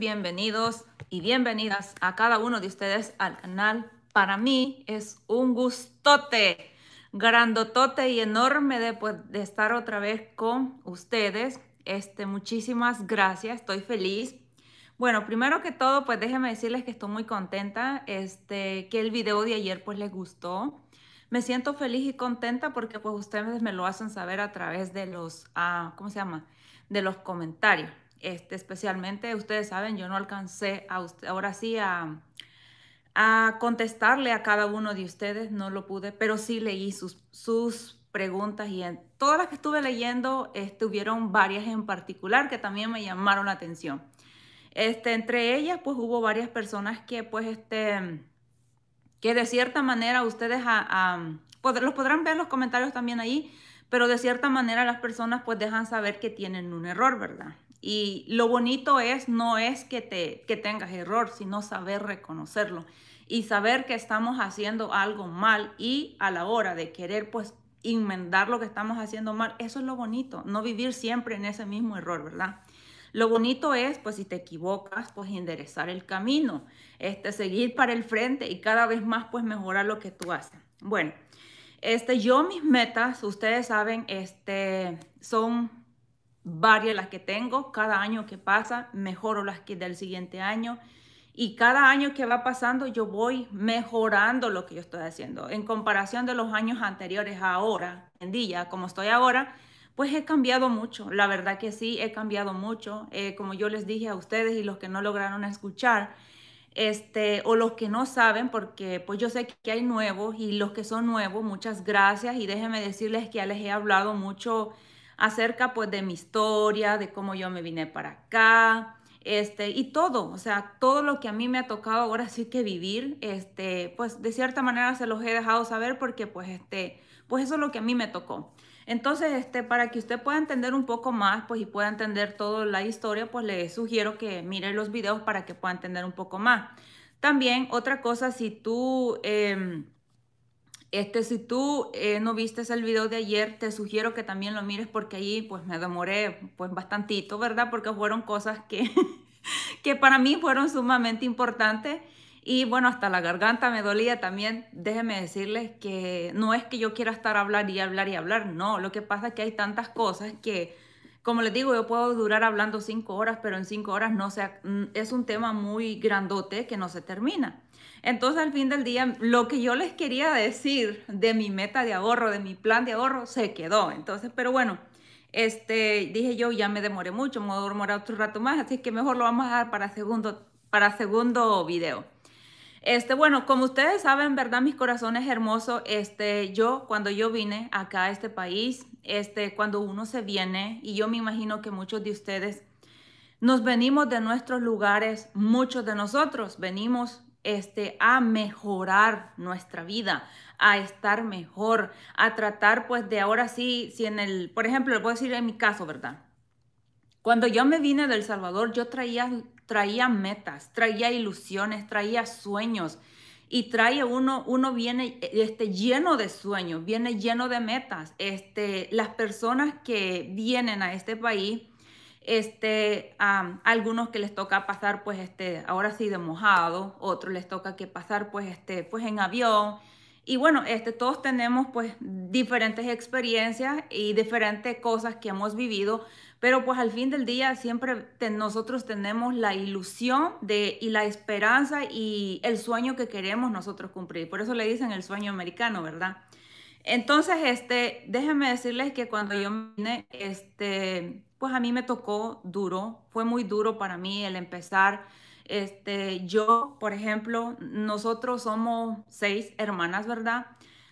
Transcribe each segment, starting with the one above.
bienvenidos y bienvenidas a cada uno de ustedes al canal. Para mí es un gustote, grandotote y enorme de, pues, de estar otra vez con ustedes. Este, muchísimas gracias, estoy feliz. Bueno, primero que todo, pues déjenme decirles que estoy muy contenta, este, que el video de ayer pues les gustó. Me siento feliz y contenta porque pues ustedes me lo hacen saber a través de los, ah, ¿cómo se llama? De los comentarios. Este, especialmente, ustedes saben, yo no alcancé a usted, ahora sí a, contestarle a cada uno de ustedes, no lo pude, pero sí leí sus, preguntas y en todas las que estuve leyendo, estuvieron varias en particular que también me llamaron la atención. Este, entre ellas, pues hubo varias personas que, pues, este, que de cierta manera ustedes los podrán ver los comentarios también ahí, pero de cierta manera las personas pues dejan saber que tienen un error, ¿verdad? Y lo bonito es, no es que, te, que tengas error, sino saber reconocerlo y saber que estamos haciendo algo mal y a la hora de querer pues enmendar lo que estamos haciendo mal, eso es lo bonito, no vivir siempre en ese mismo error, ¿verdad? Lo bonito es, pues si te equivocas, pues enderezar el camino, este, seguir para el frente y cada vez más, pues mejorar lo que tú haces. Bueno, este, yo mis metas, ustedes saben, este, son varias las que tengo, cada año que pasa mejoro las que del siguiente año y cada año que va pasando yo voy mejorando lo que yo estoy haciendo. En comparación de los años anteriores ahora, en día, como estoy ahora, pues he cambiado mucho. La verdad que sí, he cambiado mucho. Eh, como yo les dije a ustedes y los que no lograron escuchar, este, o los que no saben, porque pues yo sé que hay nuevos y los que son nuevos, muchas gracias y déjenme decirles que ya les he hablado mucho acerca pues de mi historia, de cómo yo me vine para acá, este, y todo, o sea, todo lo que a mí me ha tocado ahora sí que vivir, este, pues de cierta manera se los he dejado saber porque pues este, pues eso es lo que a mí me tocó. Entonces, este, para que usted pueda entender un poco más, pues y pueda entender toda la historia, pues le sugiero que mire los videos para que pueda entender un poco más. También otra cosa, si tú... Eh, este, si tú eh, no viste el video de ayer, te sugiero que también lo mires porque ahí pues me demoré pues bastantito, ¿verdad? Porque fueron cosas que, que para mí fueron sumamente importantes. Y bueno, hasta la garganta me dolía también. Déjeme decirles que no es que yo quiera estar a hablar y hablar y hablar, no. Lo que pasa es que hay tantas cosas que como les digo, yo puedo durar hablando cinco horas, pero en cinco horas no se, mm, es un tema muy grandote que no se termina. Entonces, al fin del día, lo que yo les quería decir de mi meta de ahorro, de mi plan de ahorro, se quedó. Entonces, pero bueno, este, dije yo, ya me demoré mucho, me voy a otro rato más, así que mejor lo vamos a dar para segundo, para segundo video. Este, bueno, como ustedes saben, ¿verdad? Mis corazones hermosos, este, yo cuando yo vine acá a este país, este, cuando uno se viene, y yo me imagino que muchos de ustedes nos venimos de nuestros lugares, muchos de nosotros venimos este, a mejorar nuestra vida, a estar mejor, a tratar pues de ahora sí, si en el, por ejemplo, le puedo decir en mi caso, ¿verdad? Cuando yo me vine del Salvador, yo traía traía metas, traía ilusiones, traía sueños. Y trae uno, uno viene eh, este, lleno de sueños, viene lleno de metas. Este, las personas que vienen a este país, este, algunos que les toca pasar, pues, este, ahora sí de mojado, otros les toca que pasar, pues, este, pues en avión. Y bueno, este, todos tenemos, pues, diferentes experiencias y diferentes cosas que hemos vivido, pero pues al fin del día siempre nosotros tenemos la ilusión de, y la esperanza y el sueño que queremos nosotros cumplir. Por eso le dicen el sueño americano, ¿verdad? Entonces, este, déjenme decirles que cuando yo vine, este, pues a mí me tocó duro, fue muy duro para mí el empezar. Este, yo, por ejemplo, nosotros somos seis hermanas, ¿verdad?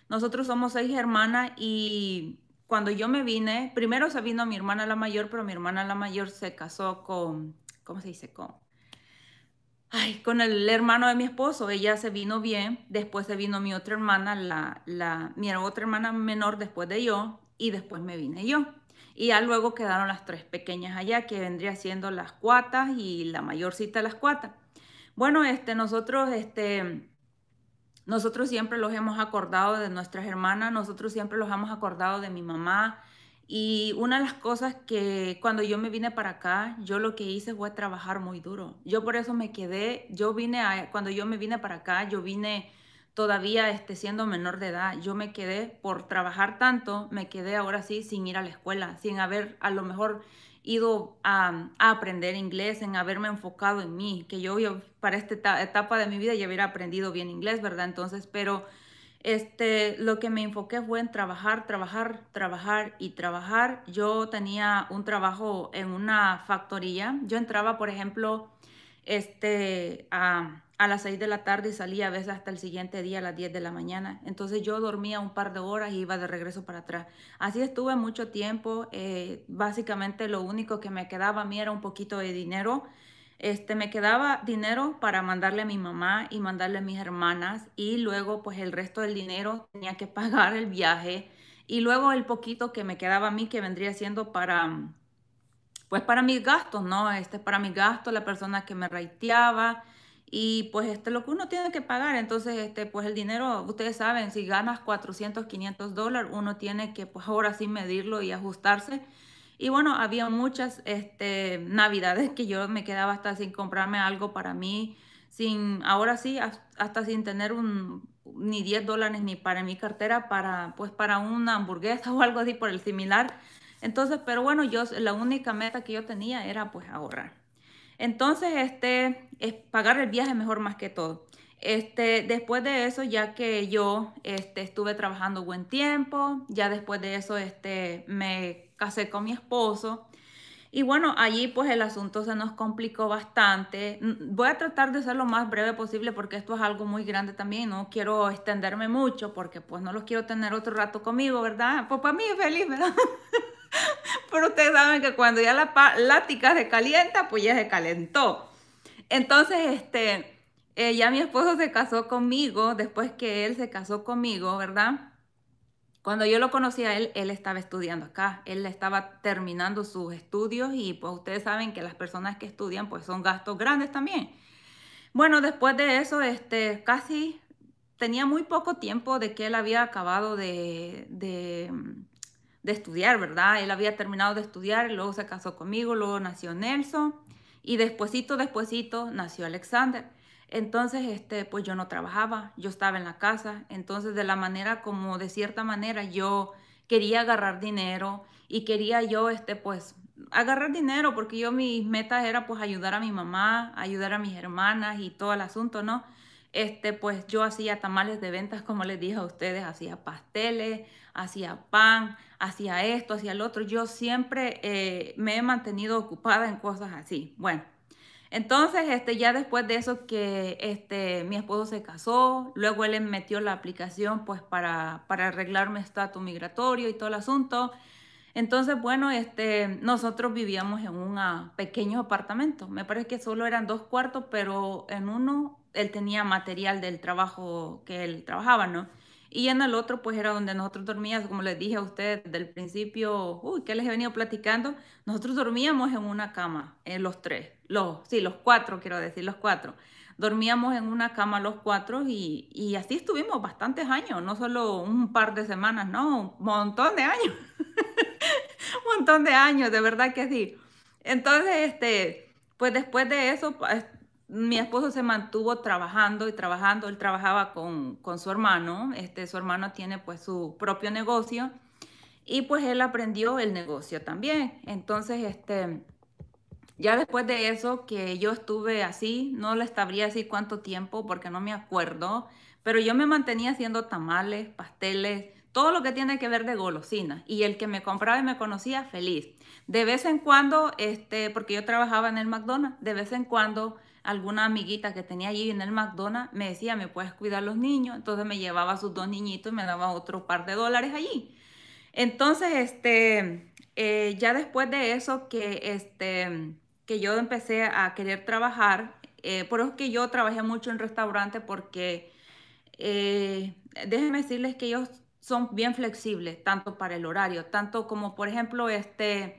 Nosotros somos seis hermanas y cuando yo me vine, primero se vino mi hermana la mayor, pero mi hermana la mayor se casó con, ¿cómo se dice? Con, ay, con el hermano de mi esposo. Ella se vino bien, después se vino mi otra hermana, la, mi otra hermana menor después de yo, y después me vine yo. Y ya luego quedaron las tres pequeñas allá, que vendría siendo las cuatas y la mayorcita las cuatas. Bueno, este, nosotros, este, nosotros siempre los hemos acordado de nuestras hermanas, nosotros siempre los hemos acordado de mi mamá. Y una de las cosas que cuando yo me vine para acá, yo lo que hice fue trabajar muy duro. Yo por eso me quedé, yo vine, cuando yo me vine para acá, yo vine todavía este, siendo menor de edad, yo me quedé por trabajar tanto, me quedé ahora sí sin ir a la escuela, sin haber a lo mejor ido a, aprender inglés, en haberme enfocado en mí, que yo, para esta etapa de mi vida ya hubiera aprendido bien inglés, ¿verdad? Entonces, pero este, lo que me enfoqué fue en trabajar, trabajar, trabajar y trabajar. Yo tenía un trabajo en una factoría. Yo entraba, por ejemplo, este, a, las 6 de la tarde y salía a veces hasta el siguiente día a las 10 de la mañana. Entonces yo dormía un par de horas y iba de regreso para atrás. Así estuve mucho tiempo. Eh, básicamente lo único que me quedaba a mí era un poquito de dinero. Este, me quedaba dinero para mandarle a mi mamá y mandarle a mis hermanas y luego pues el resto del dinero tenía que pagar el viaje y luego el poquito que me quedaba a mí que vendría siendo para pues para mis gastos, ¿no? Este es para mis gastos, la persona que me raiteaba y pues este lo que uno tiene que pagar, entonces este pues el dinero, ustedes saben, si ganas 400, 500 dólares, uno tiene que pues ahora sí medirlo y ajustarse. Y bueno, había muchas este, navidades que yo me quedaba hasta sin comprarme algo para mí, sin, ahora sí, hasta sin tener un, ni 10 dólares ni para mi cartera, para, pues para una hamburguesa o algo así por el similar. Entonces, pero bueno, yo la única meta que yo tenía era pues ahorrar. Entonces, este, es pagar el viaje mejor más que todo. Este, después de eso, ya que yo este, estuve trabajando buen tiempo, ya después de eso este, me casé con mi esposo, y bueno, allí pues el asunto se nos complicó bastante. Mm, voy a tratar de ser lo más breve posible porque esto es algo muy grande también. No quiero extenderme mucho porque pues no los quiero tener otro rato conmigo, ¿verdad? Pues para mí es feliz, ¿verdad? Pero ustedes saben que cuando ya la tica se calienta, pues ya se calentó. Entonces, este, eh, ya mi esposo se casó conmigo después que él se casó conmigo, ¿verdad? Cuando yo lo conocí a él, él estaba estudiando acá, él estaba terminando sus estudios y pues ustedes saben que las personas que estudian pues son gastos grandes también. Bueno, después de eso, este, casi tenía muy poco tiempo de que él había acabado de, de, mm, estudiar, ¿verdad? Él había terminado de estudiar, luego se casó conmigo, luego nació Nelson y despuesito, despuesito nació Alexander. Entonces, este, pues yo no trabajaba, yo estaba en la casa, entonces de la manera como de cierta manera yo quería agarrar dinero y quería yo, este, pues agarrar dinero porque yo mis metas era pues ayudar a mi mamá, ayudar a mis hermanas y todo el asunto, ¿no? Este, pues yo hacía tamales de ventas, como les dije a ustedes, hacía pasteles, hacía pan, hacía esto, hacía el otro. Yo siempre eh, me he mantenido ocupada en cosas así. Bueno, entonces, este, ya después de eso que este, mi esposo se casó, luego él metió la aplicación pues para, para arreglar mi estatus migratorio y todo el asunto. Entonces, bueno, este, nosotros vivíamos en un ah, pequeño apartamento. Me parece que solo eran dos cuartos, pero en uno él tenía material del trabajo que él trabajaba, ¿no? Y en el otro, pues era donde nosotros dormíamos, como les dije a ustedes del principio, uy, ¿qué les he venido platicando, nosotros dormíamos en una cama, eh, los tres, los, sí, los cuatro, quiero decir, los cuatro. Dormíamos en una cama los cuatro y, y así estuvimos bastantes años, no solo un par de semanas, no, un montón de años, un montón de años, de verdad que sí. Entonces, este, pues después de eso, pues, mi esposo se mantuvo trabajando y trabajando, él trabajaba con, su hermano, este, su hermano tiene pues su propio negocio y pues él aprendió el negocio también. Entonces, este, ya después de eso que yo estuve así, no le sabría así cuánto tiempo porque no me acuerdo, pero yo me mantenía haciendo tamales, pasteles, todo lo que tiene que ver de golosina Y el que me compraba y me conocía, feliz. De vez en cuando, este, porque yo trabajaba en el McDonald's, de vez en cuando alguna amiguita que tenía allí en el McDonald's me decía, ¿me puedes cuidar los niños? Entonces me llevaba a sus dos niñitos y me daba otro par de dólares allí. Entonces, este, eh, ya después de eso que, este, que yo empecé a querer trabajar, eh, por eso que yo trabajé mucho en restaurante porque eh, déjenme decirles que ellos son bien flexibles, tanto para el horario, tanto como, por ejemplo, este,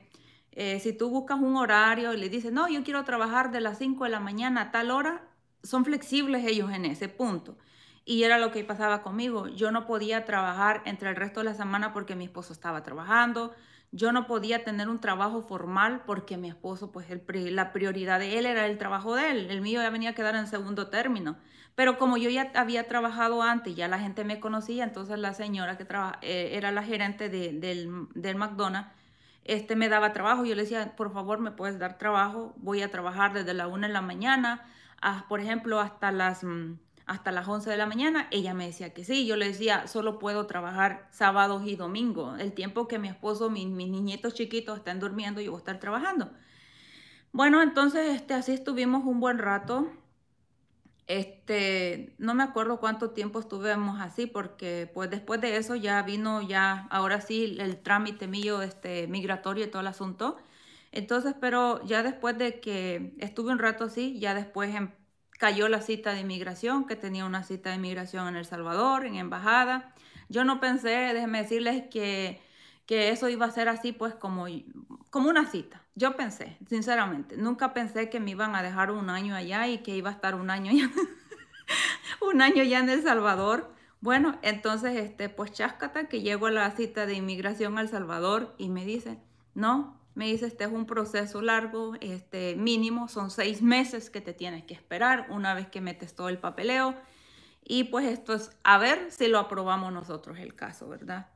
eh, si tú buscas un horario y le dices, no, yo quiero trabajar de las 5 de la mañana a tal hora, son flexibles ellos en ese punto. Y era lo que pasaba conmigo. Yo no podía trabajar entre el resto de la semana porque mi esposo estaba trabajando. Yo no podía tener un trabajo formal porque mi esposo, pues la prioridad de él era el trabajo de él. El mío ya venía a quedar en segundo término. Pero como yo ya había trabajado antes, ya la gente me conocía, entonces la señora que eh, era la gerente de, del McDonald's este me daba trabajo. Yo le decía, por favor, me puedes dar trabajo. Voy a trabajar desde la 1 de la mañana, por ejemplo, hasta las, mm, hasta las 11 de la mañana. Ella me decía que sí. Yo le decía, solo puedo trabajar sábados y domingos. El tiempo que mi esposo, mi, mis niñitos chiquitos estén durmiendo, yo voy a estar trabajando. Bueno, entonces este, así estuvimos un buen rato. Este, no me acuerdo cuánto tiempo estuvimos así, porque pues después de eso ya vino ya, ahora sí, el trámite mío este, migratorio y todo el asunto. Entonces, pero ya después de que estuve un rato así, ya después em, cayó la cita de inmigración, que tenía una cita de inmigración en El Salvador, en embajada. Yo no pensé, déjenme decirles que, que eso iba a ser así, pues como como una cita. Yo pensé, sinceramente, nunca pensé que me iban a dejar un año allá y que iba a estar un año ya, un año ya en El Salvador. Bueno, entonces, este, pues cháscata que llego a la cita de inmigración al El Salvador y me dice, no, me dice, este es un proceso largo, este mínimo, son seis meses que te tienes que esperar una vez que metes todo el papeleo. Y pues esto es, a ver si lo aprobamos nosotros el caso, ¿verdad?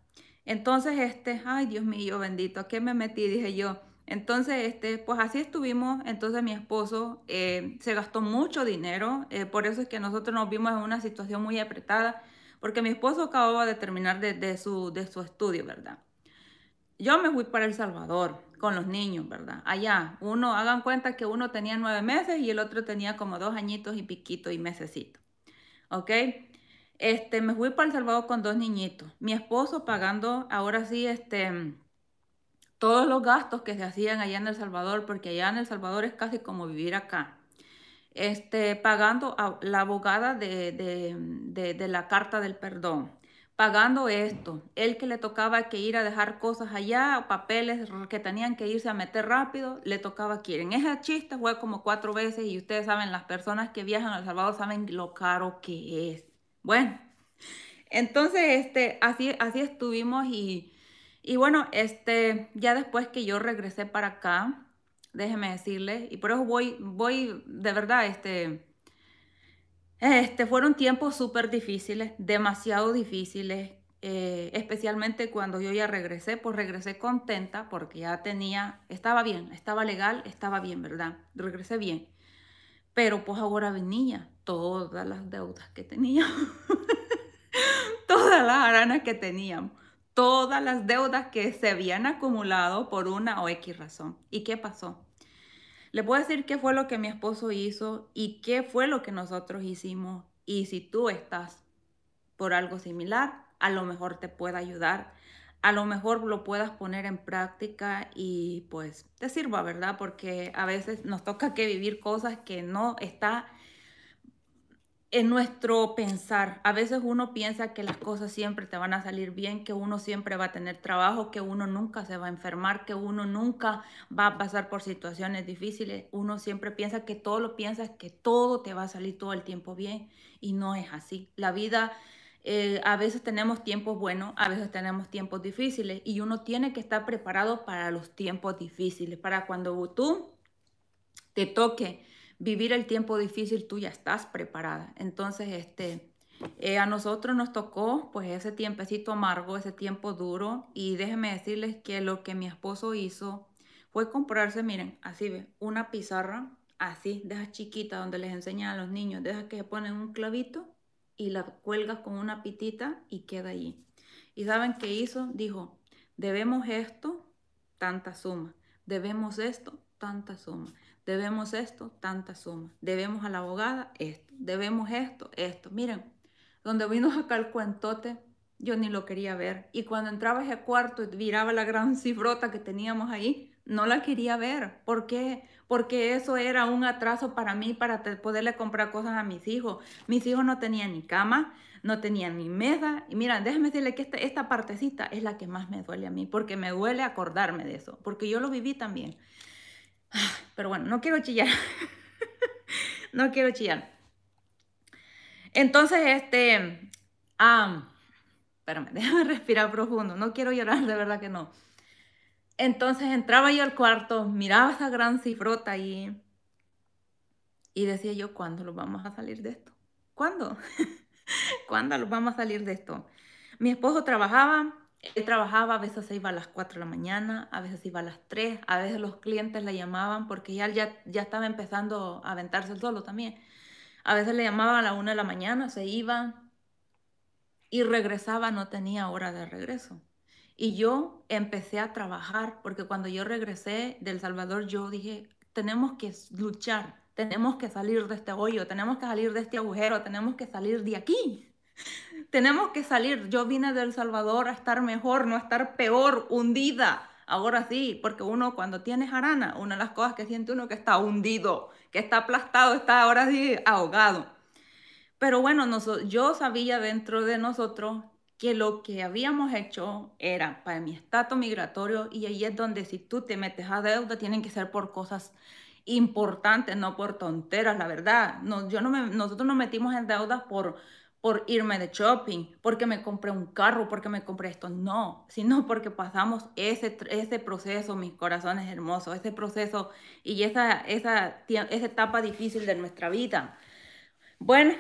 Entonces, este, ay Dios mío, bendito, ¿a qué me metí? Dije yo. Entonces, este, pues así estuvimos. Entonces mi esposo eh, se gastó mucho dinero, eh, por eso es que nosotros nos vimos en una situación muy apretada, porque mi esposo acababa de terminar de, su, de su estudio, ¿verdad? Yo me fui para El Salvador con los niños, ¿verdad? Allá, uno, hagan cuenta que uno tenía nueve meses y el otro tenía como dos añitos y piquito y mesecito, ¿ok? Este, me fui para El Salvador con dos niñitos. Mi esposo pagando ahora sí este, todos los gastos que se hacían allá en El Salvador, porque allá en El Salvador es casi como vivir acá. Este, pagando a la abogada de, de, la carta del perdón, pagando esto, el que le tocaba que ir a dejar cosas allá, papeles que tenían que irse a meter rápido, le tocaba que ir. En esa chiste fue como cuatro veces y ustedes saben, las personas que viajan a El Salvador saben lo caro que es. Bueno, entonces, este, así, así estuvimos y, y bueno, este, ya después que yo regresé para acá, déjeme decirles, y por eso voy, voy, de verdad, este, este, fueron tiempos súper difíciles, demasiado difíciles, eh, especialmente cuando yo ya regresé, pues regresé contenta porque ya tenía, estaba bien, estaba legal, estaba bien, ¿verdad? Regresé bien. Pero pues ahora venía todas las deudas que teníamos, todas las aranas que teníamos, todas las deudas que se habían acumulado por una o X razón. ¿Y qué pasó? Le puedo decir qué fue lo que mi esposo hizo y qué fue lo que nosotros hicimos. Y si tú estás por algo similar, a lo mejor te pueda ayudar. A lo mejor lo puedas poner en práctica y pues te sirva, ¿verdad? Porque a veces nos toca que vivir cosas que no está en nuestro pensar. A veces uno piensa que las cosas siempre te van a salir bien, que uno siempre va a tener trabajo, que uno nunca se va a enfermar, que uno nunca va a pasar por situaciones difíciles. Uno siempre piensa que todo lo piensas, que todo te va a salir todo el tiempo bien y no es así. La vida... Eh, a veces tenemos tiempos buenos, a veces tenemos tiempos difíciles y uno tiene que estar preparado para los tiempos difíciles, para cuando tú te toque vivir el tiempo difícil, tú ya estás preparada. Entonces, este, eh, a nosotros nos tocó pues ese tiempecito amargo, ese tiempo duro y déjenme decirles que lo que mi esposo hizo fue comprarse, miren, así ve, una pizarra así, de esas chiquitas donde les enseñan a los niños, deja que se ponen un clavito y la cuelgas con una pitita y queda allí. ¿Y saben qué hizo? Dijo, debemos esto, tanta suma, debemos esto, tanta suma debemos esto, tanta suma, debemos a la abogada esto, debemos esto, esto. Miren, donde vino acá el cuentote, yo ni lo quería ver. Y cuando entraba ese cuarto y viraba la gran cifrota que teníamos ahí, no la quería ver. ¿Por qué? Porque eso era un atraso para mí, para poderle comprar cosas a mis hijos. Mis hijos no tenían ni cama, no tenían ni mesa. Y miren, déjenme decirle que esta, esta partecita es la que más me duele a mí, porque me duele acordarme de eso, porque yo lo viví también. Pero bueno, no quiero chillar. no quiero chillar. Entonces, este, espérame, déjame respirar profundo, no quiero llorar, de verdad que no. Entonces entraba yo al cuarto, miraba esa gran cifrota ahí y decía yo, ¿cuándo los vamos a salir de esto? ¿Cuándo? ¿Cuándo los vamos a salir de esto? Mi esposo trabajaba, él trabajaba, a veces se iba a las 4 de la mañana, a veces iba a las 3, a veces los clientes le llamaban porque ya, ya, ya estaba empezando a aventarse el solo también. A veces le llamaba a la 1 de la mañana, se iba y regresaba, no tenía hora de regreso. Y yo empecé a trabajar porque cuando yo regresé del Salvador, yo dije, tenemos que luchar, tenemos que salir de este hoyo, tenemos que salir de este agujero, tenemos que salir de aquí tenemos que salir. Yo vine de El Salvador a estar mejor, no a estar peor, hundida. Ahora sí, porque uno cuando tienes arana una de las cosas que siente uno que está hundido, que está aplastado, está ahora sí ahogado. Pero bueno, yo sabía dentro de nosotros que lo que habíamos hecho era para mi estatus migratorio y ahí es donde si tú te metes a deuda tienen que ser por cosas importantes, no por tonteras, la verdad. No, yo no nosotros nos metimos en deudas por por irme de shopping, porque me compré un carro, porque me compré esto. No, sino porque pasamos ese, ese proceso, mis corazones hermosos, ese proceso y esa, esa, esa etapa difícil de nuestra vida. Bueno,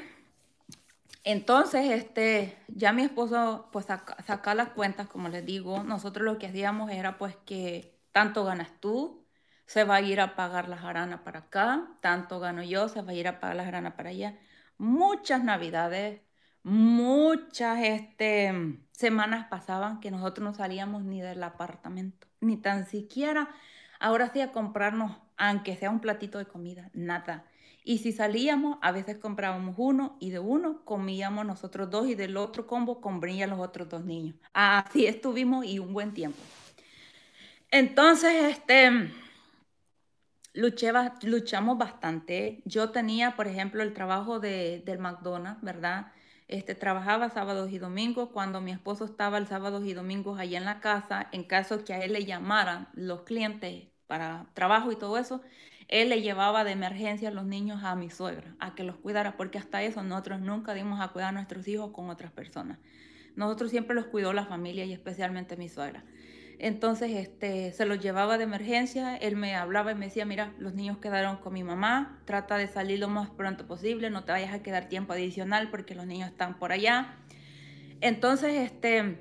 entonces, este, ya mi esposo, pues saca, las cuentas, como les digo, nosotros lo que hacíamos era pues que tanto ganas tú, se va a ir a pagar las aranas para acá, tanto gano yo, se va a ir a pagar las aranas para allá. Muchas navidades muchas este, semanas pasaban que nosotros no salíamos ni del apartamento, ni tan siquiera ahora sí a comprarnos, aunque sea un platito de comida, nada. Y si salíamos, a veces comprábamos uno y de uno comíamos nosotros dos y del otro combo comían los otros dos niños. Así estuvimos y un buen tiempo. Entonces, este, luchamos bastante. Yo tenía, por ejemplo, el trabajo de, del McDonald's, ¿verdad? Este, trabajaba sábados y domingos. Cuando mi esposo estaba el sábados y domingos allá en la casa, en caso que a él le llamaran los clientes para trabajo y todo eso, él le llevaba de emergencia a los niños a mi suegra, a que los cuidara, porque hasta eso nosotros nunca dimos a cuidar a nuestros hijos con otras personas. Nosotros siempre los cuidó la familia y especialmente mi suegra. Entonces, este, se los llevaba de emergencia, él me hablaba y me decía, mira, los niños quedaron con mi mamá, trata de salir lo más pronto posible, no te vayas a quedar tiempo adicional porque los niños están por allá. Entonces, este,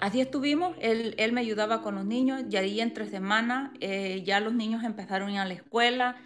así estuvimos, él, me ayudaba con los niños, y ahí entre semanas eh, ya los niños empezaron a ir a la escuela,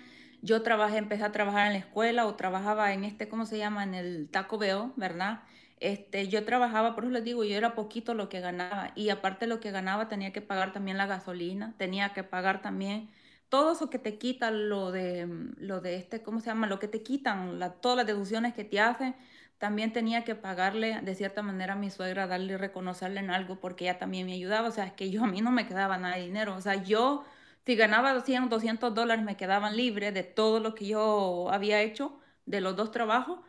yo trabajé, empecé a trabajar en la escuela o trabajaba en este, ¿cómo se llama? En el Taco veo, ¿verdad? Este, yo trabajaba, por eso les digo, yo era poquito lo que ganaba y aparte lo que ganaba tenía que pagar también la gasolina, tenía que pagar también todo eso que te quitan lo de, mm, lo de este, ¿cómo se llama? Lo que te quitan, todas las deducciones que te hacen, también tenía que pagarle de cierta manera a mi suegra, darle, reconocerle en algo porque ella también me ayudaba, o sea, es que yo a mí no me quedaba nada de dinero, o sea, yo si ganaba 100, 200 dólares me quedaban libre de todo lo que yo había hecho, de los dos trabajos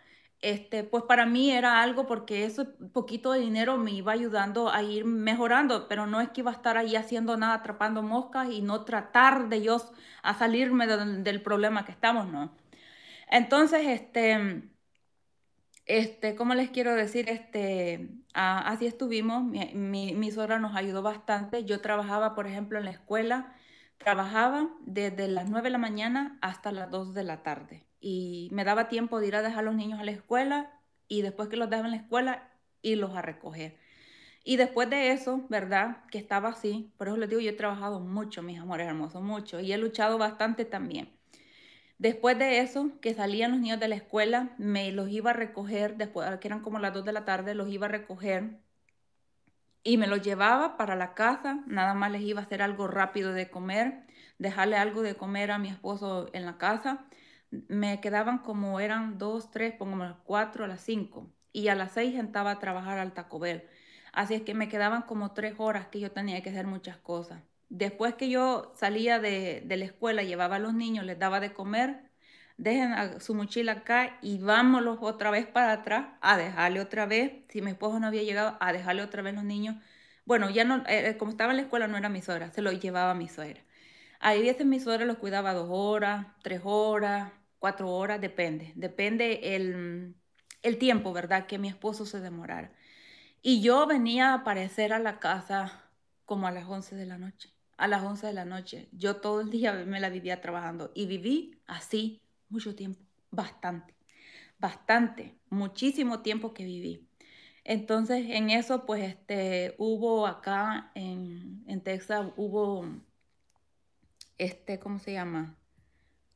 este, pues para mí era algo porque ese poquito de dinero me iba ayudando a ir mejorando, pero no es que iba a estar ahí haciendo nada, atrapando moscas y no tratar de yo a salirme del problema que estamos, ¿no? Entonces, este, este, ¿cómo les quiero decir? Este, así estuvimos, mi, mi, nos ayudó bastante, yo trabajaba, por ejemplo, en la escuela, trabajaba desde las 9 de la mañana hasta las 2 de la tarde y me daba tiempo de ir a dejar a los niños a la escuela y después que los dejaba en la escuela, irlos a recoger. Y después de eso, ¿verdad? Que estaba así, por eso les digo, yo he trabajado mucho, mis amores hermosos, mucho, y he luchado bastante también. Después de eso, que salían los niños de la escuela, me los iba a recoger, después que eran como las 2 de la tarde, los iba a recoger y me los llevaba para la casa, nada más les iba a hacer algo rápido de comer, dejarle algo de comer a mi esposo en la casa me quedaban como eran dos, tres, pongamos cuatro a las cinco. Y a las seis estaba a trabajar al Taco Así es que me quedaban como tres horas que yo tenía que hacer muchas cosas. Después que yo salía de, la escuela, llevaba a los niños, les daba de comer, dejen su mochila acá y vámonos otra vez para atrás a dejarle otra vez, si mi esposo no había llegado, a dejarle otra vez los niños. Bueno, ya no, eh, eh, como estaba en la escuela no era mi suegra, se los llevaba mi suegra. Ahí veces mi suegra los cuidaba dos horas, tres horas, cuatro horas, depende, depende el, el tiempo, ¿verdad? Que mi esposo se demorara. Y yo venía a aparecer a la casa como a las 11 de la noche. A las 11 de la noche. Yo todo el día me la vivía trabajando y viví así mucho tiempo, bastante, bastante, muchísimo tiempo que viví. Entonces, en eso, pues, este, hubo acá en, en Texas, hubo, este, ¿cómo se llama?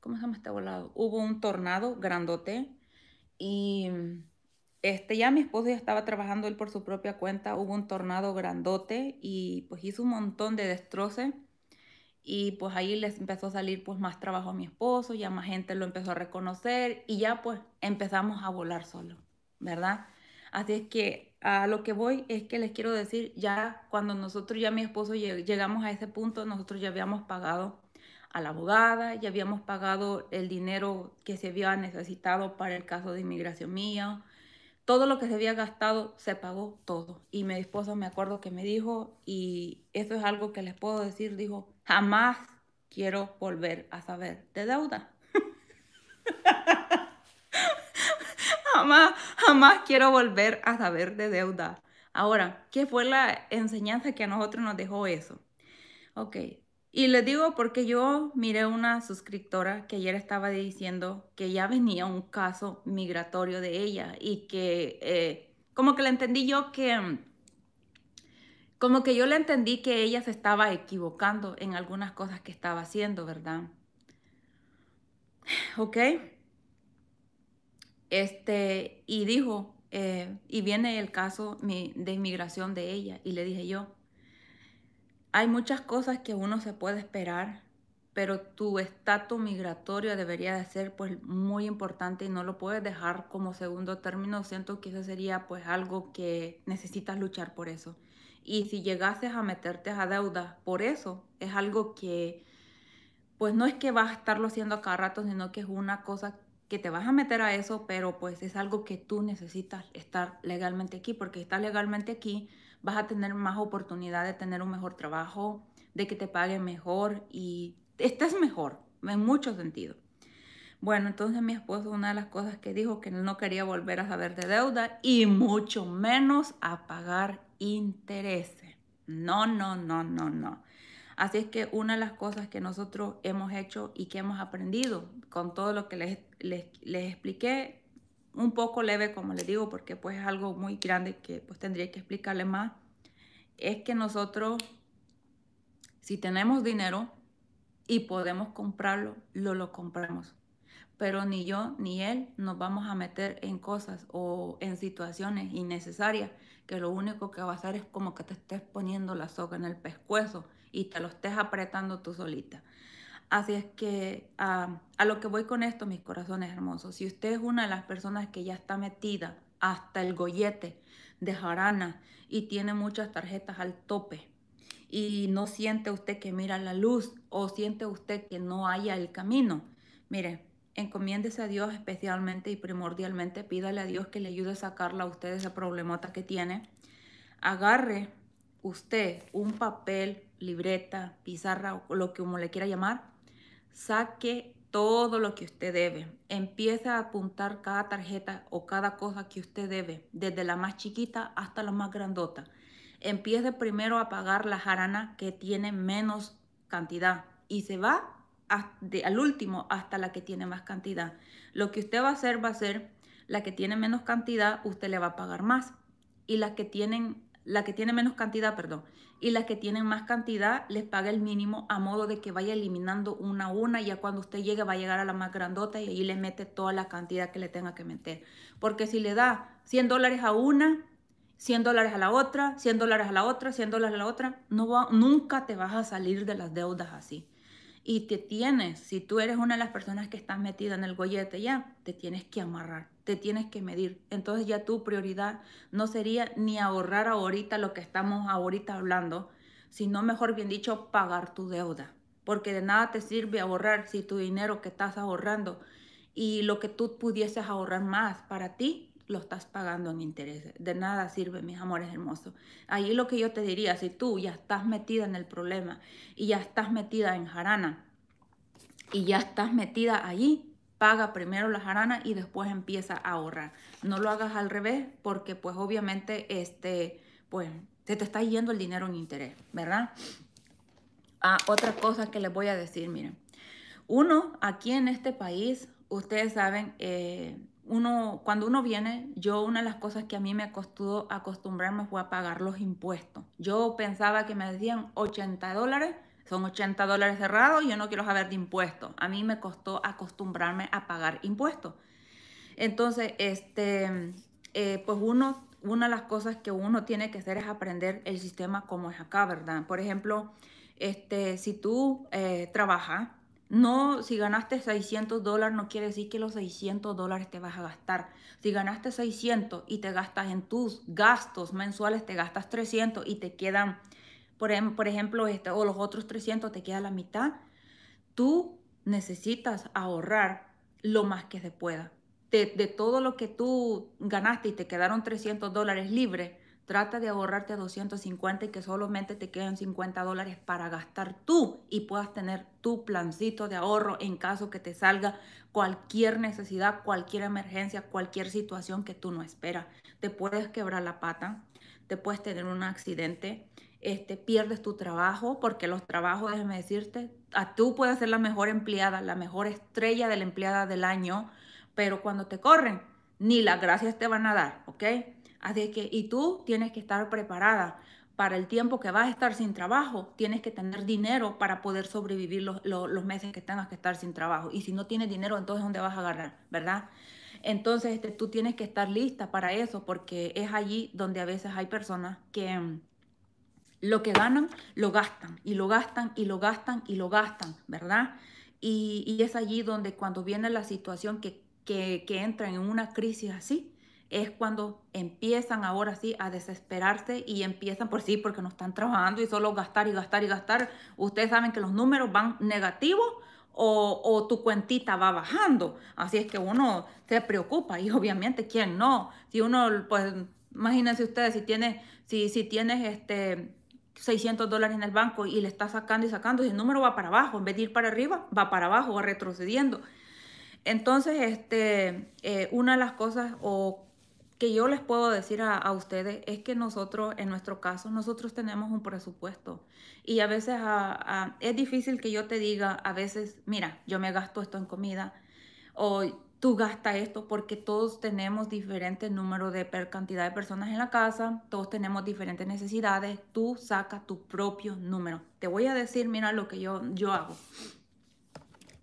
¿cómo se llama este volado? Hubo un tornado grandote y este, ya mi esposo ya estaba trabajando él por su propia cuenta, hubo un tornado grandote y pues hizo un montón de destroces y pues ahí les empezó a salir pues más trabajo a mi esposo, ya más gente lo empezó a reconocer y ya pues empezamos a volar solo, ¿verdad? Así es que a lo que voy es que les quiero decir, ya cuando nosotros, ya mi esposo llegamos a ese punto, nosotros ya habíamos pagado a la abogada, ya habíamos pagado el dinero que se había necesitado para el caso de inmigración mía. Todo lo que se había gastado se pagó todo. Y mi esposa me acuerdo que me dijo, y eso es algo que les puedo decir, dijo, jamás quiero volver a saber de deuda. jamás, jamás quiero volver a saber de deuda. Ahora, ¿qué fue la enseñanza que a nosotros nos dejó eso? Ok, y les digo porque yo miré una suscriptora que ayer estaba diciendo que ya venía un caso migratorio de ella y que eh, como que le entendí yo que, mm, como que yo le entendí que ella se estaba equivocando en algunas cosas que estaba haciendo, ¿verdad? ¿Ok? Este, y dijo, eh, y viene el caso de inmigración de ella y le dije yo, hay muchas cosas que uno se puede esperar, pero tu estatus migratorio debería de ser pues muy importante y no lo puedes dejar como segundo término. Siento que eso sería pues algo que necesitas luchar por eso. Y si llegases a meterte a deuda por eso, es algo que pues no es que vas a estarlo haciendo cada rato, sino que es una cosa que te vas a meter a eso, pero pues es algo que tú necesitas estar legalmente aquí, porque estar legalmente aquí vas a tener más oportunidad de tener un mejor trabajo, de que te pague mejor y estés mejor en mucho sentido. Bueno, entonces mi esposo una de las cosas que dijo que no quería volver a saber de deuda y mucho menos a pagar intereses. No, no, no, no, no. Así es que una de las cosas que nosotros hemos hecho y que hemos aprendido con todo lo que les, les expliqué un poco leve, como le digo, porque pues es algo muy grande que pues tendría que explicarle más, es que nosotros, si tenemos dinero y podemos comprarlo, lo, lo compramos. Pero ni yo ni él nos vamos a meter en cosas o en situaciones innecesarias que lo único que va a hacer es como que te estés poniendo la soga en el pescuezo y te lo estés apretando tú solita. Así es que ah, a lo que voy con esto, mis corazones hermosos, si usted es una de las personas que ya está metida hasta el gollete de jarana y tiene muchas tarjetas al tope y no siente usted que mira la luz o siente usted que no haya el camino, mire, encomiéndese a Dios especialmente y primordialmente, pídale a Dios que le ayude a sacarla a usted esa problemota que tiene. Agarre usted un papel, libreta, pizarra o lo que uno le quiera llamar Saque todo lo que usted debe. Empiece a apuntar cada tarjeta o cada cosa que usted debe, desde la más chiquita hasta la más grandota. Empiece primero a pagar la jarana que tiene menos cantidad y se va de, al último hasta la que tiene más cantidad. Lo que usted va a hacer va a ser la que tiene menos cantidad, usted le va a pagar más y la que tienen la que tiene menos cantidad, perdón, y las que tienen más cantidad les paga el mínimo a modo de que vaya eliminando una a una y ya cuando usted llegue va a llegar a la más grandota y ahí le mete toda la cantidad que le tenga que meter. Porque si le da 100 dólares a una, 100 dólares a la otra, 100 dólares a la otra, 100 dólares a la otra, no va, nunca te vas a salir de las deudas así y te tienes, si tú eres una de las personas que estás metida en el gollete ya, te tienes que amarrar, te tienes que medir. Entonces ya tu prioridad no sería ni ahorrar ahorita lo que estamos ahorita hablando, sino mejor bien dicho, pagar tu deuda. Porque de nada te sirve ahorrar si tu dinero que estás ahorrando y lo que tú pudieses ahorrar más para ti lo estás pagando en intereses. De nada sirve, mis amores hermosos. Ahí lo que yo te diría, si tú ya estás metida en el problema y ya estás metida en jarana y ya estás metida allí, paga primero la jarana y después empieza a ahorrar. No lo hagas al revés porque pues obviamente este, pues se te está yendo el dinero en interés, ¿verdad? Ah, otra cosa que les voy a decir, miren. Uno, aquí en este país, ustedes saben, eh, uno, cuando uno viene, yo una de las cosas que a mí me costó acostumbrarme fue a pagar los impuestos. Yo pensaba que me decían 80 dólares, son 80 dólares cerrados, yo no quiero saber de impuestos. A mí me costó acostumbrarme a pagar impuestos. Entonces, este, eh, pues uno, una de las cosas que uno tiene que hacer es aprender el sistema como es acá, ¿verdad? Por ejemplo, este, si tú eh, trabajas, no, si ganaste 600 dólares no quiere decir que los 600 dólares te vas a gastar. Si ganaste 600 y te gastas en tus gastos mensuales, te gastas 300 y te quedan, em, por, ejemplo, este, o los otros 300 te queda la mitad, tú necesitas ahorrar lo más que se pueda. De, de todo lo que tú ganaste y te quedaron 300 dólares libres, Trata de ahorrarte 250 y que solamente te queden 50 dólares para gastar tú y puedas tener tu plancito de ahorro en caso que te salga cualquier necesidad, cualquier emergencia, cualquier situación que tú no esperas. Te puedes quebrar la pata, te puedes tener un accidente, este, pierdes tu trabajo, porque los trabajos, déjeme decirte, a tú puedes ser la mejor empleada, la mejor estrella de la empleada del año, pero cuando te corren, ni las gracias te van a dar, ¿ok? Así que, y tú tienes que estar preparada para el tiempo que vas a estar sin trabajo, tienes que tener dinero para poder sobrevivir los, meses que tengas que estar sin trabajo. Y si no tienes dinero, entonces ¿dónde vas a agarrar? ¿Verdad? Entonces este, tú tienes que estar lista para eso porque es allí donde a veces hay personas que mm, lo que ganan lo gastan y lo gastan y lo gastan y lo gastan, ¿verdad? Y, y es allí donde cuando viene la situación que, que, que entra en una crisis así, es cuando empiezan ahora sí a desesperarse y empiezan por sí porque no están trabajando y solo gastar y gastar y gastar. Ustedes saben que los números van negativos o, o tu cuentita va bajando. Así es que uno se preocupa y obviamente quién no. Si uno, pues imagínense ustedes, si tienes, si, si tienes este 600 dólares en el banco y le está sacando y sacando si el número va para abajo, en vez de ir para arriba, va para abajo, va retrocediendo. Entonces, este, eh, una de las cosas o que yo les puedo decir a, ustedes es que nosotros, en nuestro caso, nosotros tenemos un presupuesto y a veces es difícil que yo te diga, a veces, mira, yo me gasto esto en comida o tú gastas esto porque todos tenemos diferentes números de cantidad de personas en la casa, todos tenemos diferentes necesidades, tú saca tu propio número. Te voy a decir, mira lo que yo, yo hago.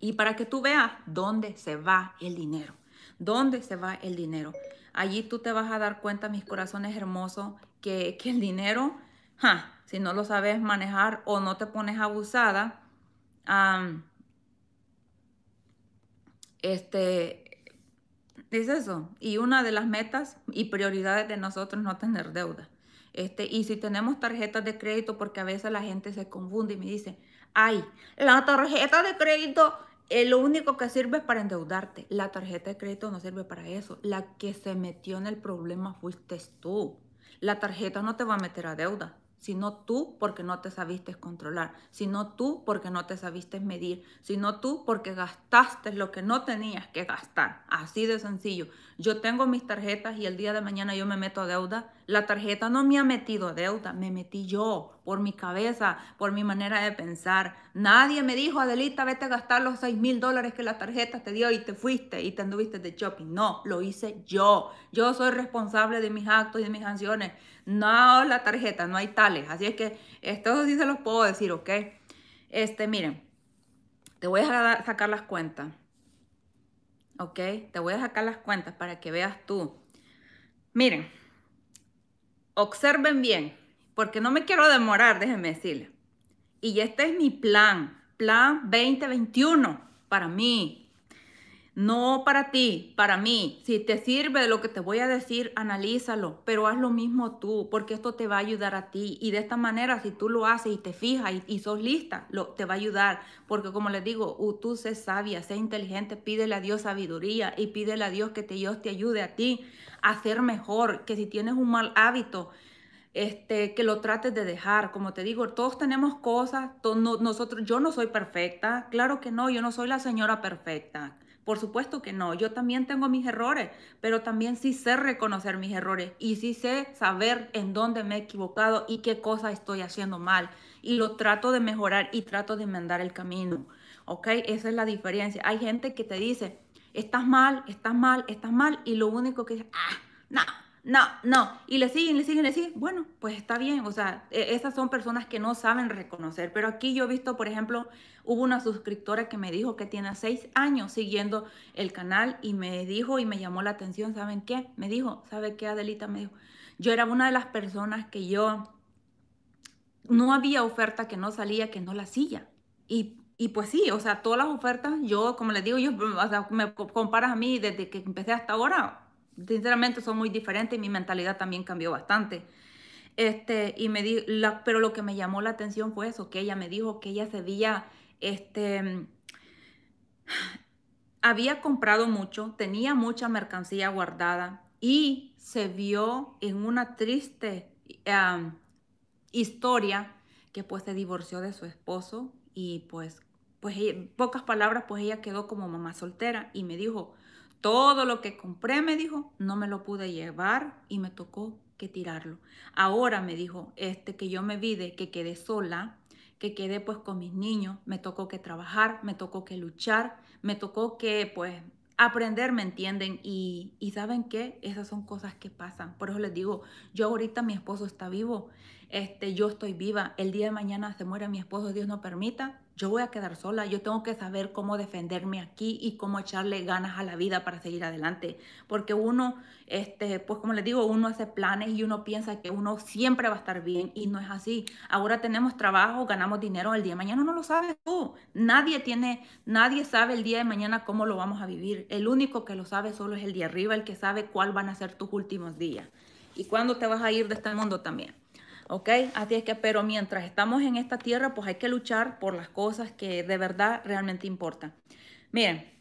Y para que tú veas dónde se va el dinero, dónde se va el dinero. Allí tú te vas a dar cuenta, mis corazones hermosos, que, el dinero, si no lo sabes manejar o no te pones abusada, este, es eso. Y una de las metas y prioridades de nosotros no tener deuda. Este, y si tenemos tarjetas de crédito, porque a veces la gente se confunde y me dice, ay, la tarjeta de crédito el lo único que sirve es para endeudarte. La tarjeta de crédito no sirve para eso. La que se metió en el problema fuiste tú. La tarjeta no te va a meter a deuda sino tú porque no te sabiste controlar, sino tú porque no te sabiste medir, sino tú porque gastaste lo que no tenías que gastar. Así de sencillo. Yo tengo mis tarjetas y el día de mañana yo me meto a deuda. La tarjeta no me ha metido a deuda, me metí yo por mi cabeza, por mi manera de pensar. Nadie me dijo, Adelita, vete a gastar los 6 mil dólares que la tarjeta te dio y te fuiste y te anduviste de shopping. No, lo hice yo. Yo soy responsable de mis actos y de mis acciones no la tarjeta, no hay tales. Así es que esto sí se los puedo decir, ¿ok? Este, miren, te voy a sacar las cuentas. ¿Ok? Te voy a sacar las cuentas para que veas tú. Miren, observen bien, porque no me quiero demorar, déjenme decirles. Y este es mi plan, plan 2021 para mí, no para ti, para mí. Si te sirve lo que te voy a decir, analízalo, pero haz lo mismo tú, porque esto te va a ayudar a ti. Y de esta manera, si tú lo haces y te fijas y, sos lista, lo, te va a ayudar. Porque como les digo, tú sé sabia, sé inteligente, pídele a Dios sabiduría y pídele a Dios que te, Dios te ayude a ti a ser mejor, que si tienes un mal hábito, este, que lo trates de dejar. Como te digo, todos tenemos cosas, nosotros, yo no soy perfecta, claro que no, yo no soy la señora perfecta. Por supuesto que no, yo también tengo mis errores, pero también sí sé reconocer mis errores y sí sé saber en dónde me he equivocado y qué cosa estoy haciendo mal. Y lo trato de mejorar y trato de enmendar el camino. ¿Ok? Esa es la diferencia. Hay gente que te dice, estás mal, estás mal, estás mal y lo único que es ah, no, no, no, y le siguen, le siguen, le siguen. Bueno, pues está bien, o sea, e, esas son personas que no saben reconocer, pero aquí yo he visto, por ejemplo, hubo una suscriptora que me dijo que tiene seis años siguiendo el canal y me dijo y me llamó la atención, ¿saben qué? Me dijo, ¿sabe qué, Adelita? Me dijo, yo era una de las personas que yo, no había oferta que no salía, que no la silla. Y y pues sí, o sea, todas las ofertas, yo, como les digo, yo, me comparas a mí desde que empecé hasta ahora, sinceramente son muy diferentes y mi mentalidad también cambió bastante. Este, y me pero lo que me llamó la atención fue eso, que ella me dijo que ella se veía, este, había comprado mucho, tenía mucha mercancía guardada y se vio en una triste historia que pues se divorció de su esposo y pues, pues pocas palabras, pues ella quedó como mamá soltera y me dijo, todo lo que compré, me dijo, no me lo pude llevar y me tocó que tirarlo. Ahora me dijo, este que yo me vi que quedé sola, que quedé pues con mis niños, me tocó que trabajar, me tocó que luchar, me tocó que pues aprender, ¿me entienden? Y, saben qué, esas son cosas que pasan. Por eso les digo, yo ahorita mi esposo está vivo, este, yo estoy viva, el día de mañana se muere mi esposo, Dios no permita, yo voy a quedar sola, yo tengo que saber cómo defenderme aquí y cómo echarle ganas a la vida para seguir adelante, porque uno, este, pues como les digo, uno hace planes y uno piensa que uno siempre va a estar bien y no es así. Ahora tenemos trabajo, ganamos dinero, el día de mañana no lo sabes tú, nadie tiene, nadie sabe el día de mañana cómo lo vamos a vivir, el único que lo sabe solo es el día arriba, el que sabe cuál van a ser tus últimos días y cuándo te vas a ir de este mundo también. ¿ok? Así es que, pero mientras estamos en esta tierra, pues hay que luchar por las cosas que de verdad realmente importan. Miren,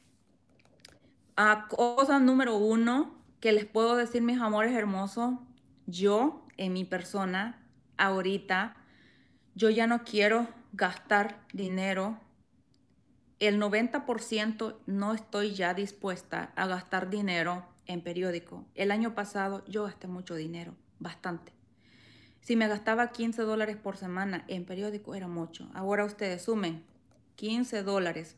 a cosa número uno que les puedo decir, mis amores hermosos, yo en mi persona, ahorita, yo ya no quiero gastar dinero. El 90% no estoy ya dispuesta a gastar dinero en periódico. El año pasado yo gasté mucho dinero, bastante si me gastaba 15 dólares por semana en periódico era mucho. Ahora ustedes sumen 15 dólares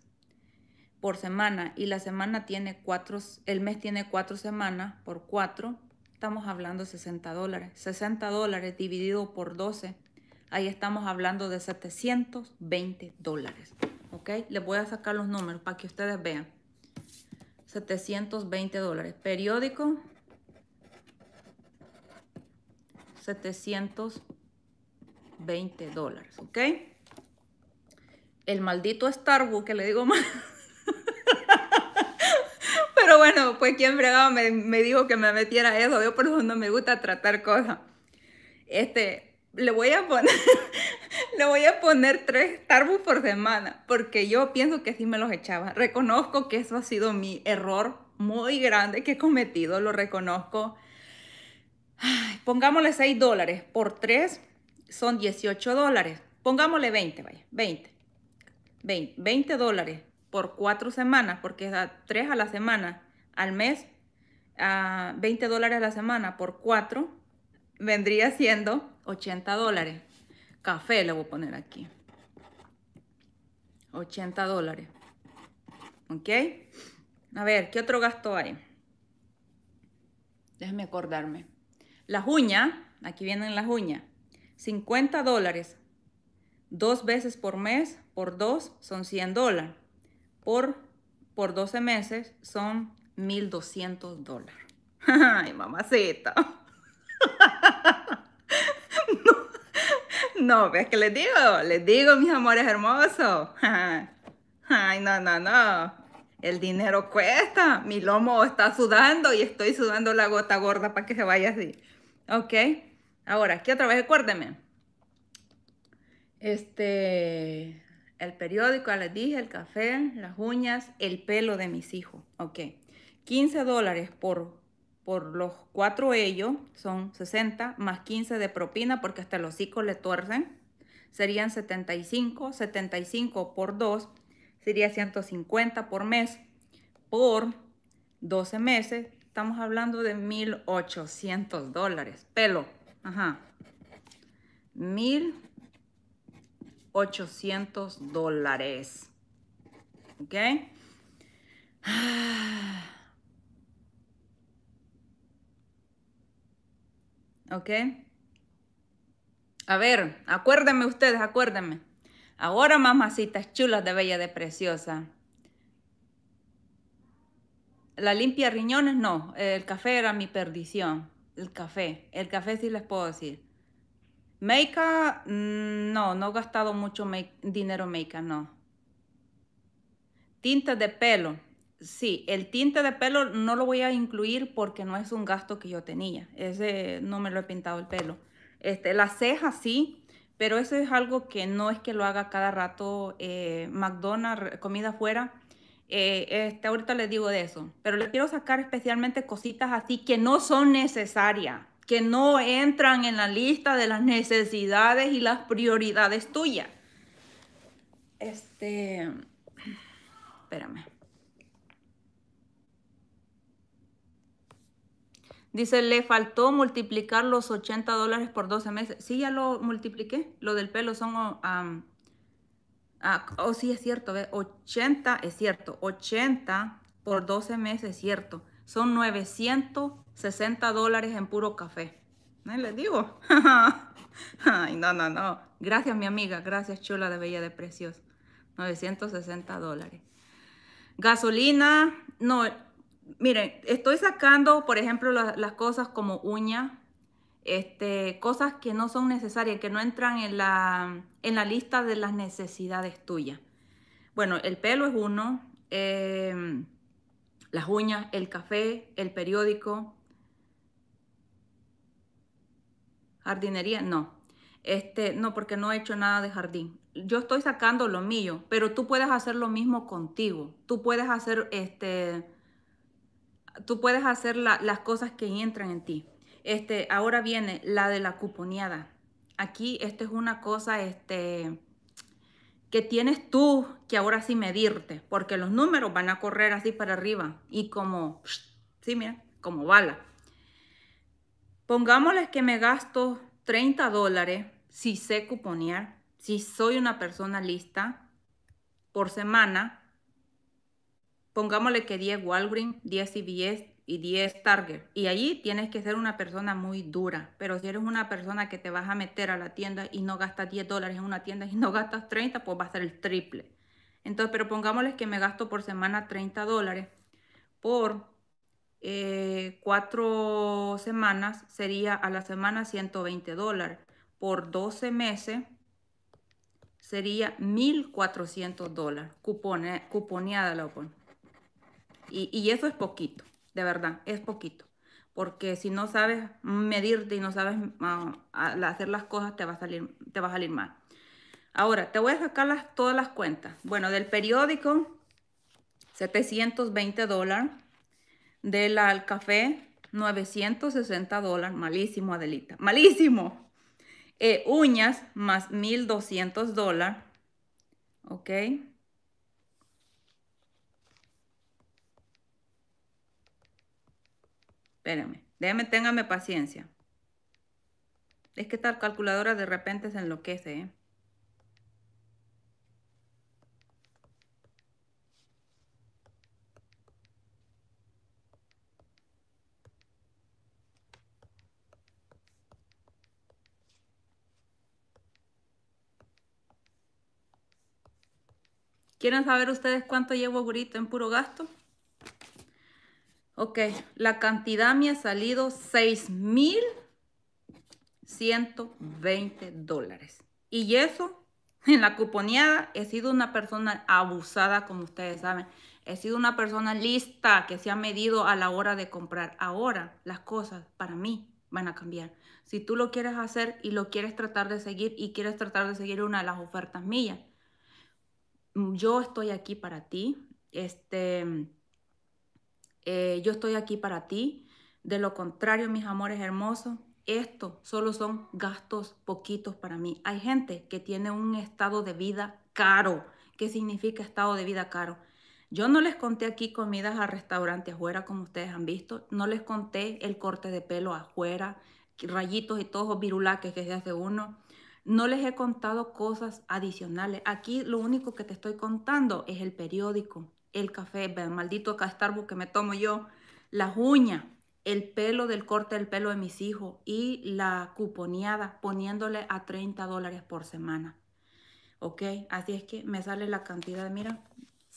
por semana y la semana tiene cuatro, el mes tiene cuatro semanas por cuatro, estamos hablando de 60 dólares. 60 dólares dividido por 12, ahí estamos hablando de 720 dólares. ¿Ok? Les voy a sacar los números para que ustedes vean. 720 dólares. Periódico, 720 dólares, ¿ok? El maldito Starbucks, que le digo mal. Pero bueno, pues quien me, me, dijo que me metiera eso. Yo por eso no me gusta tratar cosas. Este, le voy a poner, le voy a poner tres Starbucks por semana, porque yo pienso que así me los echaba. Reconozco que eso ha sido mi error muy grande que he cometido, lo reconozco pongámosle 6 dólares por 3 son 18 dólares. Pongámosle 20, vaya, 20. 20, 20 dólares por 4 semanas, porque es a 3 a la semana, al mes, 20 dólares a la semana por 4 vendría siendo 80 dólares. Café le voy a poner aquí. 80 dólares. ¿Ok? A ver, ¿qué otro gasto hay? Déjame acordarme. La uñas, aquí vienen las uñas, 50 dólares. Dos veces por mes, por dos, son 100 dólares. Por, por 12 meses son 1,200 dólares. Ay, mamacita. No, ves que les digo, les digo, mis amores hermosos. Ay, no, no, no. El dinero cuesta. Mi lomo está sudando y estoy sudando la gota gorda para que se vaya así. Ok. Ahora, aquí otra vez, acuérdeme. Este, el periódico, ya les dije, el café, las uñas, el pelo de mis hijos. Ok. 15 dólares por, por los cuatro ellos, son 60, más 15 de propina porque hasta los hijos le tuercen. Serían 75, 75 por 2 sería 150 por mes por 12 meses Estamos hablando de 1.800 dólares. Pelo. Ajá. 1.800 dólares. ¿Ok? ¿Ok? A ver, acuérdenme ustedes, acuérdenme. Ahora, mamacitas chulas de Bella de Preciosa, la limpia riñones no, el café era mi perdición, el café, el café sí les puedo decir. make mm, no, no he gastado mucho dinero make-up, no. Tinta de pelo, sí, el tinte de pelo no lo voy a incluir porque no es un gasto que yo tenía, ese no me lo he pintado el pelo. Este, las cejas sí, pero eso es algo que no es que lo haga cada rato eh, McDonald's, comida afuera eh, este, ahorita les digo de eso, pero les quiero sacar especialmente cositas así que no son necesarias, que no entran en la lista de las necesidades y las prioridades tuyas. Este, espérame. Dice, le faltó multiplicar los 80 dólares por 12 meses. Sí, ya lo multipliqué. Lo del pelo son um, Ah, oh, sí, es cierto, ve, 80, es cierto, 80 por 12 meses, es cierto. Son 960 dólares en puro café. ¿No ¿Eh? les digo? Ay, no, no, no. Gracias, mi amiga. Gracias, chula de Bella de Precios. 960 dólares. Gasolina, no. Miren, estoy sacando, por ejemplo, las cosas como uña, este, cosas que no son necesarias, que no entran en la, en la lista de las necesidades tuyas. Bueno, el pelo es uno, eh, las uñas, el café, el periódico, jardinería, no. Este, no, porque no he hecho nada de jardín. Yo estoy sacando lo mío, pero tú puedes hacer lo mismo contigo. Tú puedes hacer, este, tú puedes hacer las cosas que entran en ti. Este, ahora viene la de la cuponeada. Aquí esta es una cosa este, que tienes tú que ahora sí medirte, porque los números van a correr así para arriba y como, sí, mira, como bala. Pongámosles que me gasto 30 dólares si sé cuponear, si soy una persona lista por semana. Pongámosle que 10 Walgreens, 10 CVS, y 10 target. Y allí tienes que ser una persona muy dura. Pero si eres una persona que te vas a meter a la tienda y no gastas 10 dólares en una tienda y no gastas 30, pues va a ser el triple. Entonces, pero pongámosles que me gasto por semana 30 dólares. Por eh, cuatro semanas sería a la semana 120 dólares. Por 12 meses sería 1.400 dólares. cuponeada la Y, y eso es poquito de verdad, es poquito. Porque si no sabes medirte y no sabes ah, hacer las cosas, te va a salir, te a salir mal. Ahora, te voy a sacar las, todas las cuentas. Bueno, del periódico, 720 dólares. Del al café, 960 dólares. Malísimo, Adelita. Malísimo. Eh, uñas, más 1200 dólares. ¿Ok? Espérenme, déjenme, ténganme paciencia. Es que esta calculadora de repente se enloquece, ¿eh? ¿Quieren saber ustedes cuánto llevo Gurito en puro gasto? Ok, la cantidad me ha salido 6,120 dólares. Y eso, en la cuponeada, he sido una persona abusada, como ustedes saben. He sido una persona lista que se ha medido a la hora de comprar. Ahora las cosas para mí van a cambiar. Si tú lo quieres hacer y lo quieres tratar de seguir y quieres tratar de seguir una de las ofertas mías, yo estoy aquí para ti. Este eh, yo estoy aquí para ti. De lo contrario, mis amores hermosos, esto solo son gastos poquitos para mí. Hay gente que tiene un estado de vida caro. ¿Qué significa estado de vida caro? Yo no les conté aquí comidas a restaurante, afuera, como ustedes han visto. No les conté el corte de pelo afuera, rayitos y todos virulaques que se hace uno. No les he contado cosas adicionales. Aquí lo único que te estoy contando es el periódico el café, maldito Starbucks que me tomo yo, las uñas, el pelo del corte del pelo de mis hijos y la cuponeada poniéndole a 30 dólares por semana. ¿Ok? Así es que me sale la cantidad, mira,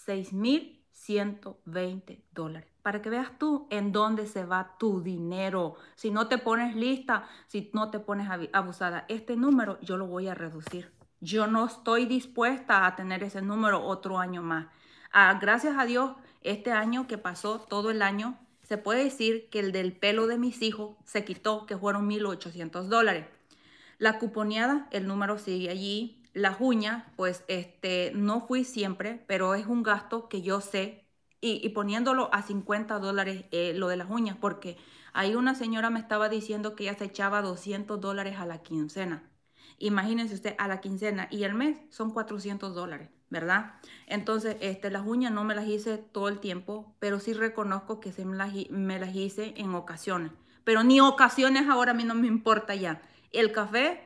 6.120 dólares. Para que veas tú en dónde se va tu dinero. Si no te pones lista, si no te pones abusada, este número yo lo voy a reducir. Yo no estoy dispuesta a tener ese número otro año más. Ah, gracias a Dios, este año que pasó, todo el año, se puede decir que el del pelo de mis hijos se quitó, que fueron 1.800 dólares. La cuponeada, el número sigue allí. La uña, pues este, no fui siempre, pero es un gasto que yo sé. Y, poniéndolo a 50 dólares eh, lo de las uñas, porque ahí una señora me estaba diciendo que ella se echaba 200 dólares a la quincena. Imagínense usted, a la quincena y el mes son 400 dólares. ¿verdad? Entonces, este, las uñas no me las hice todo el tiempo, pero sí reconozco que se me, las, me las hice en ocasiones. Pero ni ocasiones ahora a mí no me importa ya. El café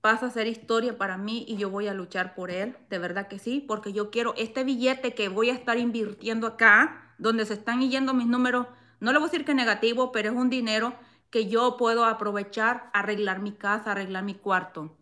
pasa a ser historia para mí y yo voy a luchar por él, de verdad que sí, porque yo quiero este billete que voy a estar invirtiendo acá, donde se están yendo mis números, no le voy a decir que negativo, pero es un dinero que yo puedo aprovechar, arreglar mi casa, arreglar mi cuarto,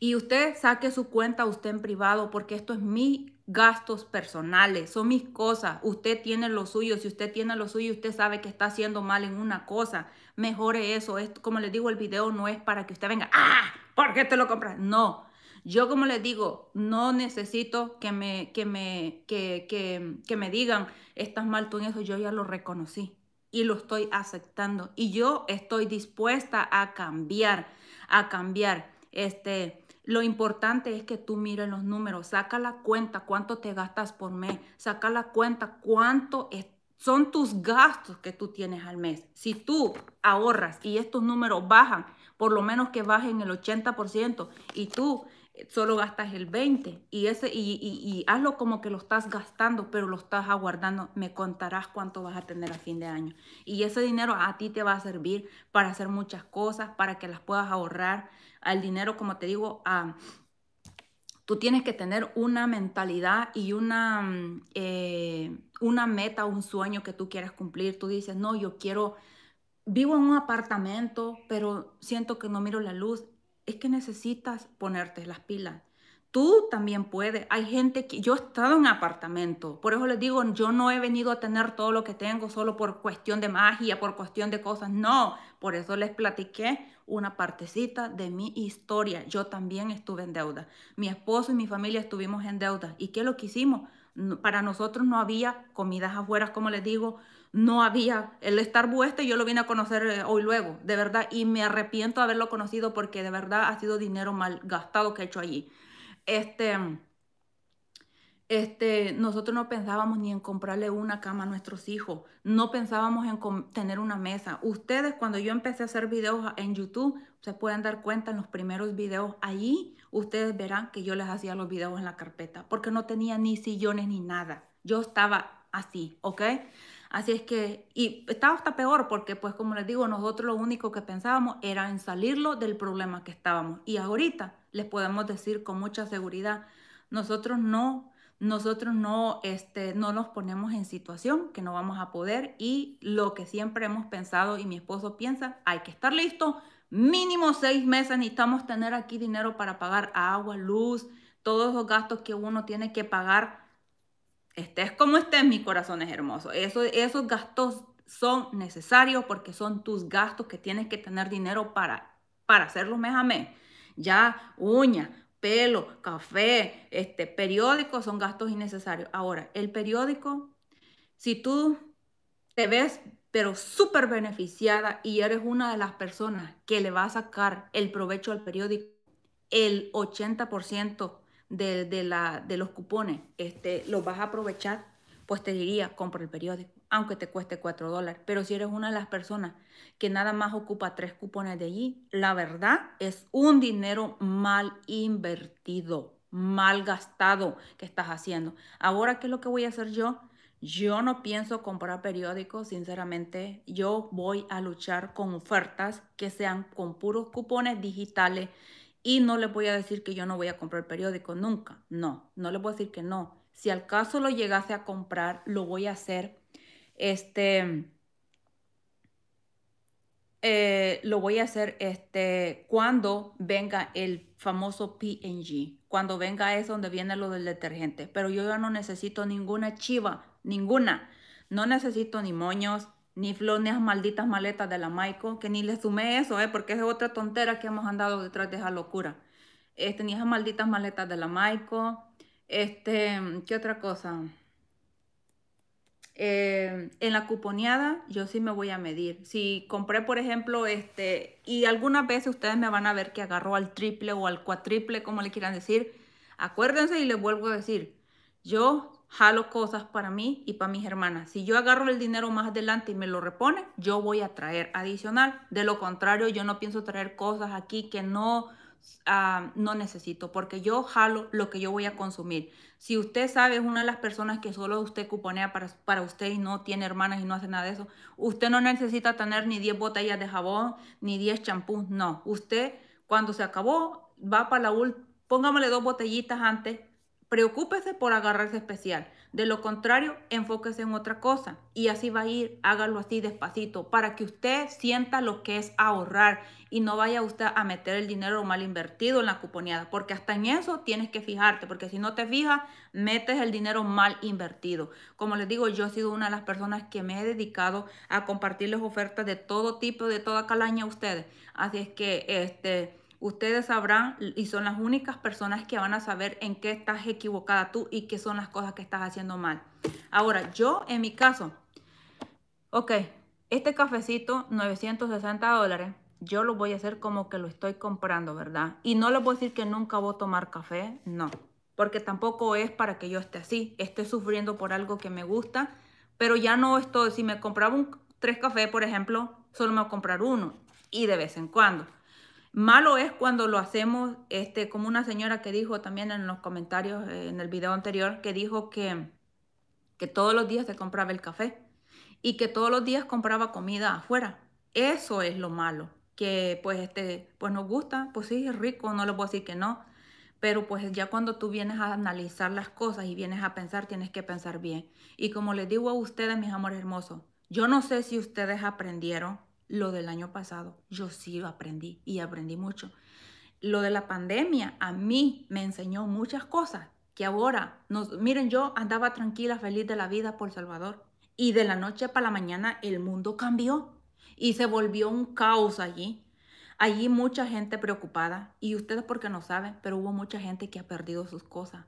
y usted saque su cuenta usted en privado porque esto es mis gastos personales, son mis cosas. Usted tiene lo suyo, si usted tiene lo suyo, usted sabe que está haciendo mal en una cosa. Mejore eso. como les digo, el video no es para que usted venga, ah, ¿por qué te lo compras? No. Yo como les digo, no necesito que me, que me, que me digan, estás mal tú en eso, yo ya lo reconocí y lo estoy aceptando. Y yo estoy dispuesta a cambiar, a cambiar. Este, lo importante es que tú mires los números, saca la cuenta cuánto te gastas por mes, saca la cuenta cuánto son tus gastos que tú tienes al mes. Si tú ahorras y estos números bajan, por lo menos que bajen el 80% y tú solo gastas el 20 y, ese, y, y, hazlo como que lo estás gastando, pero lo estás aguardando. Me contarás cuánto vas a tener a fin de año. Y ese dinero a ti te va a servir para hacer muchas cosas, para que las puedas ahorrar. Al dinero, como te digo, a, tú tienes que tener una mentalidad y una, mm, eh, una meta, un sueño que tú quieras cumplir. Tú dices, no, yo quiero... Vivo en un apartamento, pero siento que no miro la luz es que necesitas ponerte las pilas. Tú también puedes. Hay gente que yo he estado en apartamento, por eso les digo, yo no he venido a tener todo lo que tengo solo por cuestión de magia, por cuestión de cosas. No, por eso les platiqué una partecita de mi historia. Yo también estuve en deuda. Mi esposo y mi familia estuvimos en deuda. ¿Y qué lo que hicimos? Para nosotros no había comidas afuera, como les digo, no había el Starbucks yo lo vine a conocer eh, hoy luego, de verdad, y me arrepiento de haberlo conocido porque de verdad ha sido dinero mal gastado que he hecho allí. Este, este, nosotros no pensábamos ni en comprarle una cama a nuestros hijos, no pensábamos en tener una mesa. Ustedes, cuando yo empecé a hacer videos en YouTube, se pueden dar cuenta en los primeros videos allí, ustedes verán que yo les hacía los videos en la carpeta, porque no tenía ni sillones ni nada. Yo estaba así, ¿ok? Así es que, y estaba hasta peor porque, pues como les digo, nosotros lo único que pensábamos era en salirlo del problema que estábamos. Y ahorita les podemos decir con mucha seguridad, nosotros no, nosotros no, este, no nos ponemos en situación que no vamos a poder y lo que siempre hemos pensado y mi esposo piensa, hay que estar listo, mínimo seis meses necesitamos tener aquí dinero para pagar agua, luz, todos los gastos que uno tiene que pagar estés como estés, mi corazón es hermoso. Eso, esos gastos son necesarios porque son tus gastos que tienes que tener dinero para, para hacerlos mes a mes. Ya, uña, pelo, café, este, periódico son gastos innecesarios. Ahora, el periódico, si tú te ves pero súper beneficiada y eres una de las personas que le va a sacar el provecho al periódico, el 80% de, los cupones, este, los vas a aprovechar, pues te diría, compra el periódico, aunque te cueste 4 dólares. Pero si eres una de las personas que nada más ocupa tres cupones de allí, la verdad es un dinero mal invertido, mal gastado que estás haciendo. Ahora, ¿qué es lo que voy a hacer yo? Yo no pienso comprar periódicos, sinceramente. Yo voy a luchar con ofertas que sean con puros cupones digitales y no les voy a decir que yo no voy a comprar periódico nunca. No, no les voy a decir que no. Si al caso lo llegase a comprar, lo voy a hacer. Este. Eh, lo voy a hacer este, cuando venga el famoso PNG, cuando venga eso donde viene lo del detergente. Pero yo ya no necesito ninguna chiva, ninguna. No necesito ni moños, ni esas malditas maletas de la Maiko, que ni les sumé eso, eh, porque es otra tontera que hemos andado detrás de esa locura. Este, ni esas malditas maletas de la Maiko. Este, ¿qué otra cosa? Eh, en la cuponeada yo sí me voy a medir. Si compré, por ejemplo, este, y algunas veces ustedes me van a ver que agarró al triple o al cuatriple, como le quieran decir, acuérdense y les vuelvo a decir, yo jalo cosas para mí y para mis hermanas. Si yo agarro el dinero más adelante y me lo repone, yo voy a traer adicional. De lo contrario, yo no pienso traer cosas aquí que no, ah, no necesito, porque yo jalo lo que yo voy a consumir. Si usted sabe, es una de las personas que solo usted cuponea para, para usted y no tiene hermanas y no hace nada de eso, usted no necesita tener ni 10 botellas de jabón, ni 10 champús, no. Usted, cuando se acabó, va para la última, póngamele dos botellitas antes Preocúpese por agarrarse especial. De lo contrario, enfóquese en otra cosa y así va a ir. Hágalo así despacito para que usted sienta lo que es ahorrar y no vaya usted a meter el dinero mal invertido en la cuponeada, porque hasta en eso tienes que fijarte, porque si no te fijas, metes el dinero mal invertido. Como les digo, yo he sido una de las personas que me he dedicado a compartirles ofertas de todo tipo, de toda calaña a ustedes. Así es que este Ustedes sabrán y son las únicas personas que van a saber en qué estás equivocada tú y qué son las cosas que estás haciendo mal. Ahora, yo en mi caso, ok, este cafecito, 960 dólares, yo lo voy a hacer como que lo estoy comprando, ¿verdad? Y no les voy a decir que nunca voy a tomar café, no. Porque tampoco es para que yo esté así. esté sufriendo por algo que me gusta, pero ya no estoy. Si me compraba tres cafés, por ejemplo, solo me voy a comprar uno y de vez en cuando. Malo es cuando lo hacemos, este, como una señora que dijo también en los comentarios eh, en el video anterior, que dijo que, que todos los días se compraba el café y que todos los días compraba comida afuera. Eso es lo malo, que pues, este, pues nos gusta, pues sí, es rico, no lo puedo decir que no, pero pues ya cuando tú vienes a analizar las cosas y vienes a pensar, tienes que pensar bien. Y como les digo a ustedes, mis amores hermosos, yo no sé si ustedes aprendieron lo del año pasado, yo sí aprendí y aprendí mucho. Lo de la pandemia a mí me enseñó muchas cosas que ahora, nos, miren, yo andaba tranquila, feliz de la vida por Salvador y de la noche para la mañana el mundo cambió y se volvió un caos allí. Allí mucha gente preocupada y ustedes porque no saben, pero hubo mucha gente que ha perdido sus cosas.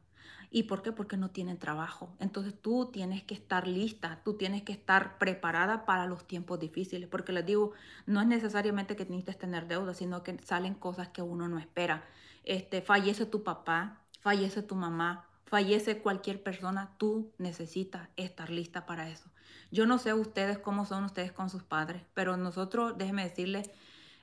¿Y por qué? Porque no tienen trabajo. Entonces tú tienes que estar lista, tú tienes que estar preparada para los tiempos difíciles, porque les digo, no es necesariamente que necesites tener deuda, sino que salen cosas que uno no espera. Este, fallece tu papá, fallece tu mamá, fallece cualquier persona, tú necesitas estar lista para eso. Yo no sé ustedes cómo son ustedes con sus padres, pero nosotros, déjenme decirles,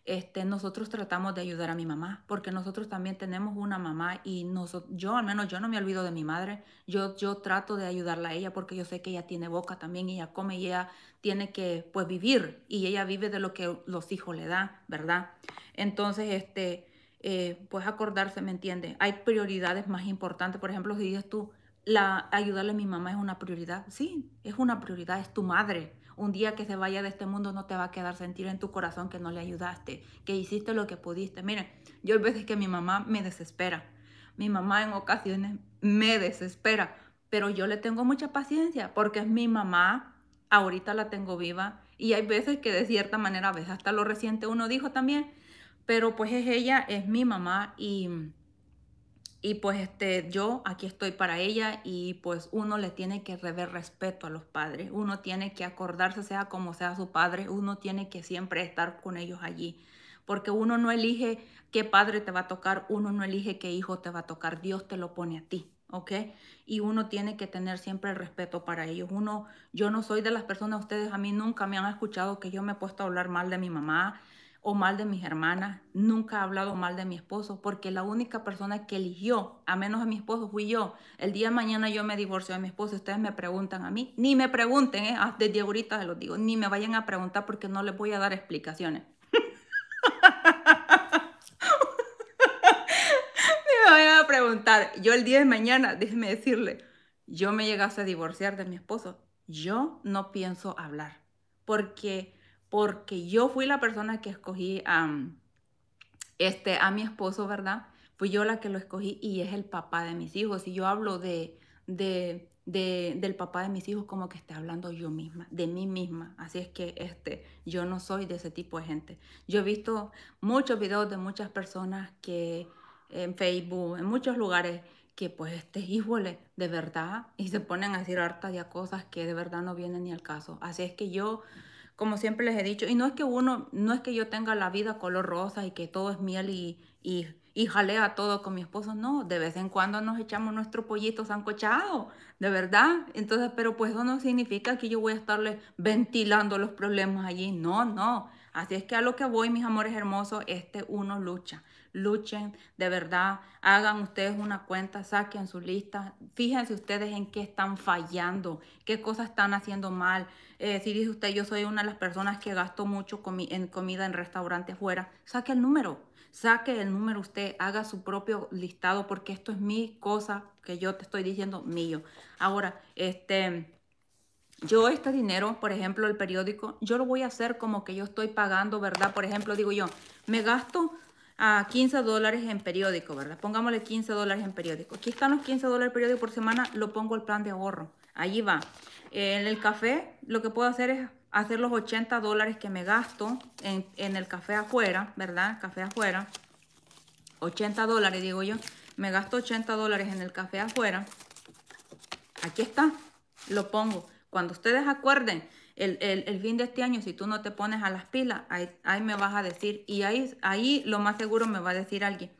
este, nosotros tratamos de ayudar a mi mamá, porque nosotros también tenemos una mamá y yo al menos yo no me olvido de mi madre, yo, yo trato de ayudarla a ella porque yo sé que ella tiene boca también, ella come y ella tiene que pues vivir y ella vive de lo que los hijos le dan, ¿verdad? Entonces, este, eh, pues acordarse, ¿me entiende? Hay prioridades más importantes, por ejemplo, si dices tú, la, ayudarle a mi mamá es una prioridad, sí, es una prioridad, es tu madre un día que se vaya de este mundo no te va a quedar sentir en tu corazón que no le ayudaste, que hiciste lo que pudiste. Miren, yo hay veces que mi mamá me desespera. Mi mamá en ocasiones me desespera, pero yo le tengo mucha paciencia porque es mi mamá, ahorita la tengo viva y hay veces que de cierta manera, a veces hasta lo reciente uno dijo también, pero pues es ella, es mi mamá y y pues este, yo aquí estoy para ella y pues uno le tiene que rever respeto a los padres, uno tiene que acordarse sea como sea su padre, uno tiene que siempre estar con ellos allí, porque uno no elige qué padre te va a tocar, uno no elige qué hijo te va a tocar, Dios te lo pone a ti. ¿ok? Y uno tiene que tener siempre el respeto para ellos. Uno, yo no soy de las personas, ustedes a mí nunca me han escuchado que yo me he puesto a hablar mal de mi mamá, mal de mis hermanas, nunca he hablado mal de mi esposo, porque la única persona que eligió, a menos de mi esposo, fui yo. El día de mañana yo me divorcio de mi esposo, ustedes me preguntan a mí, ni me pregunten, ¿eh? ah, desde ahorita se los digo, ni me vayan a preguntar porque no les voy a dar explicaciones. ni me vayan a preguntar, yo el día de mañana, déjenme decirle, yo me llegase a divorciar de mi esposo, yo no pienso hablar, porque porque yo fui la persona que escogí a, este, a mi esposo, ¿verdad? Fui yo la que lo escogí y es el papá de mis hijos. Y yo hablo de, del papá de mis hijos como que estoy hablando yo misma, de mí misma. Así es que este, yo no soy de ese tipo de gente. Yo he visto muchos videos de muchas personas que en Facebook, en muchos lugares, que pues este híjole, de verdad, y se ponen a decir harta de cosas que de verdad no vienen ni al caso. Así es que yo como siempre les he dicho, y no es que uno, no es que yo tenga la vida color rosa y que todo es miel y, y, y jalea todo con mi esposo, no, de vez en cuando nos echamos nuestro pollito sancochado, de verdad. Entonces, pero pues eso no significa que yo voy a estarle ventilando los problemas allí, no, no. Así es que a lo que voy, mis amores hermosos, este uno lucha. Luchen de verdad, hagan ustedes una cuenta, saquen su lista, fíjense ustedes en qué están fallando, qué cosas están haciendo mal, eh, si dice usted, yo soy una de las personas que gasto mucho en comida en restaurantes fuera, saque el número, saque el número usted, haga su propio listado porque esto es mi cosa que yo te estoy diciendo mío. Ahora, este... Yo este dinero, por ejemplo, el periódico, yo lo voy a hacer como que yo estoy pagando, ¿verdad? Por ejemplo, digo yo, me gasto a 15 dólares en periódico, ¿verdad? Pongámosle 15 dólares en periódico. Aquí están los 15 dólares periódico por semana, lo pongo el plan de ahorro. Allí va. En el café lo que puedo hacer es hacer los 80 dólares que me gasto en, el café afuera, ¿verdad? Café afuera. 80 dólares, digo yo. Me gasto 80 dólares en el café afuera. Aquí está. Lo pongo. Cuando ustedes acuerden el, fin de este año, si tú no te pones a las pilas, ahí, me vas a decir, y ahí, ahí lo más seguro me va a decir alguien,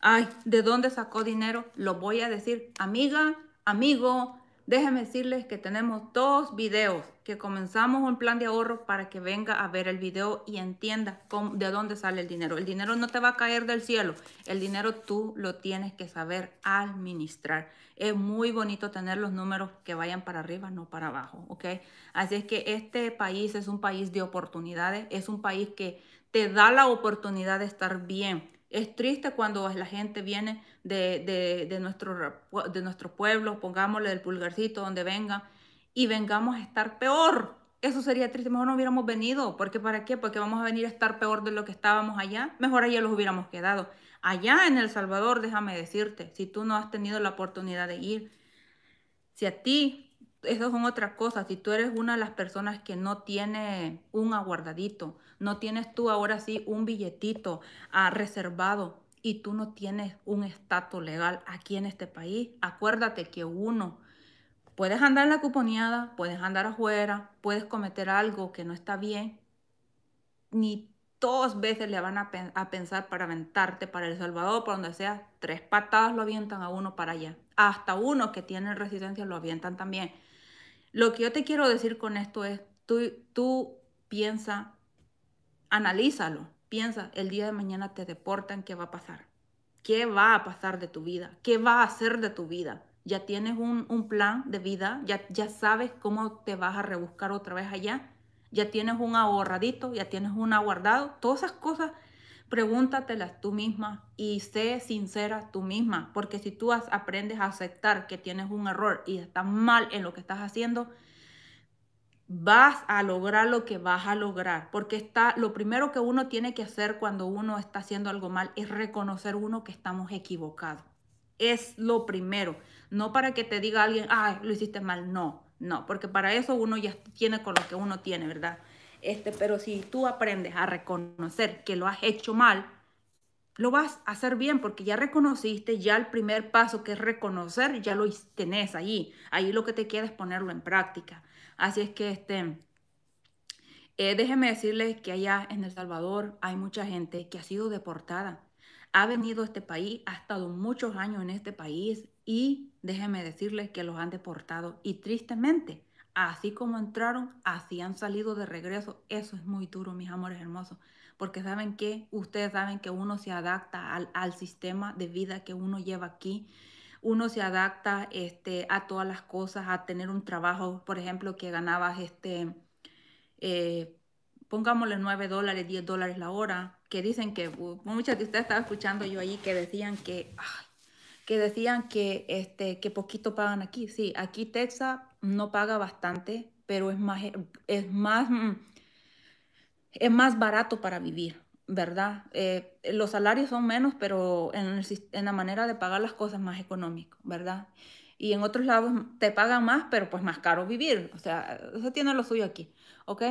ay, ¿de dónde sacó dinero? Lo voy a decir, amiga, amigo, Déjenme decirles que tenemos dos videos que comenzamos un plan de ahorro para que venga a ver el video y entienda de dónde sale el dinero. El dinero no te va a caer del cielo, el dinero tú lo tienes que saber administrar. Es muy bonito tener los números que vayan para arriba, no para abajo, ¿ok? Así es que este país es un país de oportunidades, es un país que te da la oportunidad de estar bien es triste cuando la gente viene de, nuestro, de nuestro pueblo, pongámosle el pulgarcito donde venga, y vengamos a estar peor. Eso sería triste, mejor no hubiéramos venido, porque ¿para qué? Porque vamos a venir a estar peor de lo que estábamos allá, mejor allá los hubiéramos quedado. Allá en El Salvador, déjame decirte, si tú no has tenido la oportunidad de ir, si a ti eso son otras cosas. Si tú eres una de las personas que no tiene un aguardadito, no tienes tú ahora sí un billetito ah, reservado y tú no tienes un estatus legal aquí en este país, acuérdate que uno, puedes andar en la cuponeada, puedes andar afuera, puedes cometer algo que no está bien, ni dos veces le van a, pensar para aventarte para El Salvador, para donde sea, tres patadas lo avientan a uno para allá. Hasta uno que tiene residencia lo avientan también. Lo que yo te quiero decir con esto es, tú, tú piensa analízalo, piensa, el día de mañana te deportan, ¿qué va a pasar? ¿Qué va a pasar de tu vida? ¿Qué va a hacer de tu vida? Ya tienes un, un plan de vida, ya, ya sabes cómo te vas a rebuscar otra vez allá, ya tienes un ahorradito, ya tienes un aguardado, todas esas cosas pregúntatelas tú misma y sé sincera tú misma, porque si tú aprendes a aceptar que tienes un error y estás mal en lo que estás haciendo, vas a lograr lo que vas a lograr, porque está lo primero que uno tiene que hacer cuando uno está haciendo algo mal es reconocer uno que estamos equivocados. Es lo primero, no para que te diga alguien, "Ay, lo hiciste mal." No, no, porque para eso uno ya tiene con lo que uno tiene, ¿verdad? Este, pero si tú aprendes a reconocer que lo has hecho mal, lo vas a hacer bien porque ya reconociste, ya el primer paso que es reconocer, ya lo tenés ahí. Ahí lo que te queda es ponerlo en práctica. Así es que este, eh, déjenme decirles que allá en El Salvador hay mucha gente que ha sido deportada. Ha venido a este país, ha estado muchos años en este país y déjenme decirles que los han deportado. Y tristemente, así como entraron, así han salido de regreso. Eso es muy duro, mis amores hermosos, porque saben que ustedes saben que uno se adapta al, al, sistema de vida que uno lleva aquí uno se adapta este, a todas las cosas, a tener un trabajo, por ejemplo, que ganabas, este, eh, pongámosle 9 dólares, 10 dólares la hora, que dicen que, muchas de ustedes estaban escuchando yo allí que decían que, que decían que, este, que poquito pagan aquí. Sí, aquí Texas no paga bastante, pero es más, es más, mm, es más barato para vivir. ¿verdad? Eh, los salarios son menos, pero en, la manera de pagar las cosas más económico, ¿verdad? Y en otros lados te pagan más, pero pues más caro vivir. O sea, eso tiene lo suyo aquí, ¿ok?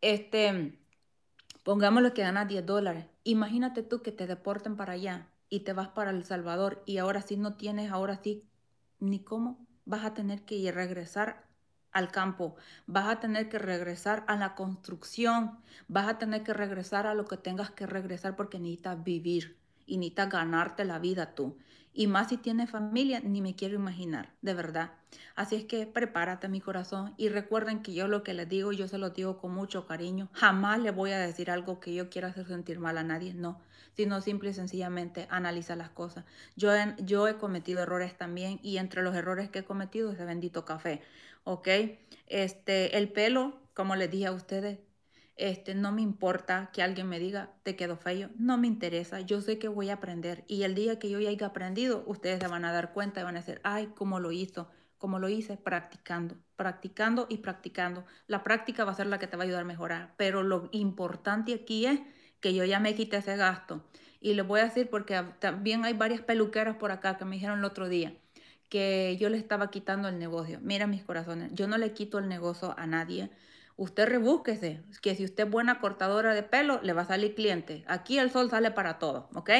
Este, pongámosle que gana 10 dólares. Imagínate tú que te deporten para allá y te vas para El Salvador y ahora sí no tienes, ahora sí, ni cómo, vas a tener que regresar al campo, vas a tener que regresar a la construcción, vas a tener que regresar a lo que tengas que regresar porque necesitas vivir y necesitas ganarte la vida tú. Y más si tienes familia, ni me quiero imaginar, de verdad. Así es que prepárate mi corazón y recuerden que yo lo que les digo, yo se lo digo con mucho cariño. Jamás le voy a decir algo que yo quiera hacer sentir mal a nadie, no. Sino simple y sencillamente analiza las cosas. Yo he, yo he cometido errores también y entre los errores que he cometido es el bendito café. ¿ok? Este, el pelo, como les dije a ustedes, este, no me importa que alguien me diga, te quedó feo, no me interesa, yo sé que voy a aprender. Y el día que yo ya haya aprendido, ustedes se van a dar cuenta y van a decir, ay, cómo lo hizo, cómo lo hice, practicando, practicando y practicando. La práctica va a ser la que te va a ayudar a mejorar, pero lo importante aquí es que yo ya me quité ese gasto. Y les voy a decir porque también hay varias peluqueras por acá que me dijeron el otro día, que yo le estaba quitando el negocio. Mira mis corazones, yo no le quito el negocio a nadie. Usted rebúsquese, que si usted es buena cortadora de pelo, le va a salir cliente. Aquí el sol sale para todo, ¿ok?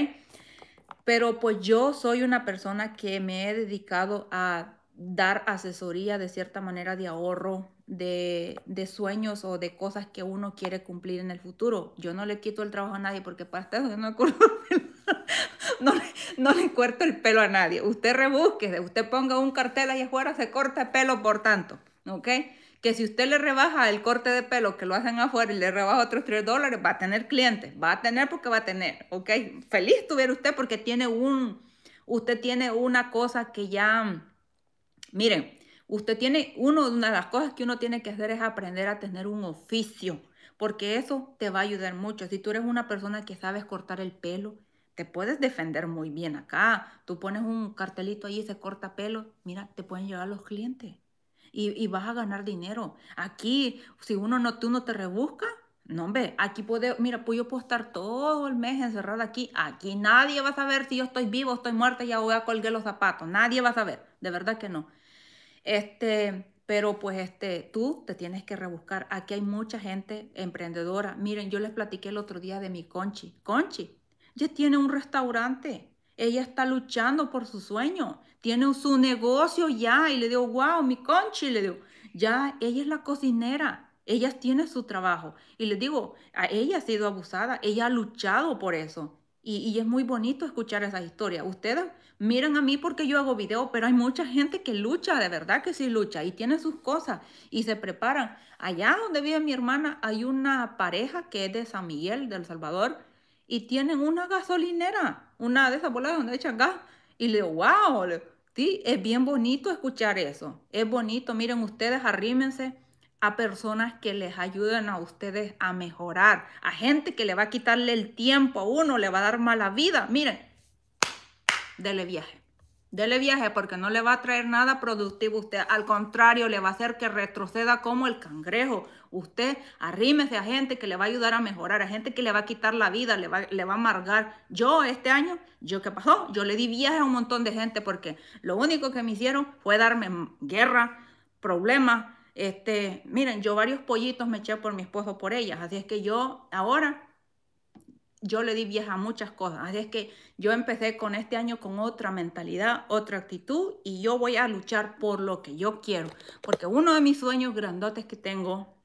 Pero pues yo soy una persona que me he dedicado a dar asesoría de cierta manera de ahorro, de, sueños o de cosas que uno quiere cumplir en el futuro. Yo no le quito el trabajo a nadie porque para eso no me no, le corto el pelo a nadie. Usted rebusque, usted ponga un cartel ahí afuera, se corta el pelo por tanto, ¿ok? Que si usted le rebaja el corte de pelo que lo hacen afuera y le rebaja otros 3 dólares, va a tener clientes, va a tener porque va a tener, ¿ok? Feliz tuviera usted porque tiene un, usted tiene una cosa que ya, miren, usted tiene, uno, una de las cosas que uno tiene que hacer es aprender a tener un oficio, porque eso te va a ayudar mucho. Si tú eres una persona que sabes cortar el pelo, te puedes defender muy bien acá. Tú pones un cartelito ahí, se corta pelo, mira, te pueden llevar los clientes y, vas a ganar dinero. Aquí, si uno no, tú no te rebuscas, no, hombre, aquí puedo, mira, pues puedo estar todo el mes encerrada aquí. Aquí nadie va a saber si yo estoy vivo, estoy muerta, ya voy a colgar los zapatos. Nadie va a saber, de verdad que no. Este, pero pues este, tú te tienes que rebuscar. Aquí hay mucha gente emprendedora. Miren, yo les platiqué el otro día de mi Conchi. Conchi, ella tiene un restaurante. Ella está luchando por su sueño. Tiene su negocio ya. Y le digo, wow, mi conchi. Le digo, ya, ella es la cocinera. Ella tiene su trabajo. Y le digo, a ella ha sido abusada. Ella ha luchado por eso. Y, es muy bonito escuchar esa historia. Ustedes miran a mí porque yo hago video, pero hay mucha gente que lucha, de verdad que sí lucha, y tiene sus cosas y se preparan. Allá donde vive mi hermana hay una pareja que es de San Miguel, del Salvador, y tienen una gasolinera, una de esas bolas donde echan gas. Y le digo, wow, ¿sí? es bien bonito escuchar eso. Es bonito, miren ustedes, arrímense a personas que les ayuden a ustedes a mejorar, a gente que le va a quitarle el tiempo a uno, le va a dar mala vida. Miren, dele viaje. Dele viaje porque no le va a traer nada productivo usted. Al contrario, le va a hacer que retroceda como el cangrejo. Usted arrímese a gente que le va a ayudar a mejorar, a gente que le va a quitar la vida, le va, a amargar. Yo este año, ¿yo qué pasó? Yo le di viaje a un montón de gente porque lo único que me hicieron fue darme guerra, problemas. Este, miren, yo varios pollitos me eché por mi esposo, por ellas. Así es que yo ahora yo le di vieja a muchas cosas. Así es que yo empecé con este año con otra mentalidad, otra actitud y yo voy a luchar por lo que yo quiero. Porque uno de mis sueños grandotes que tengo,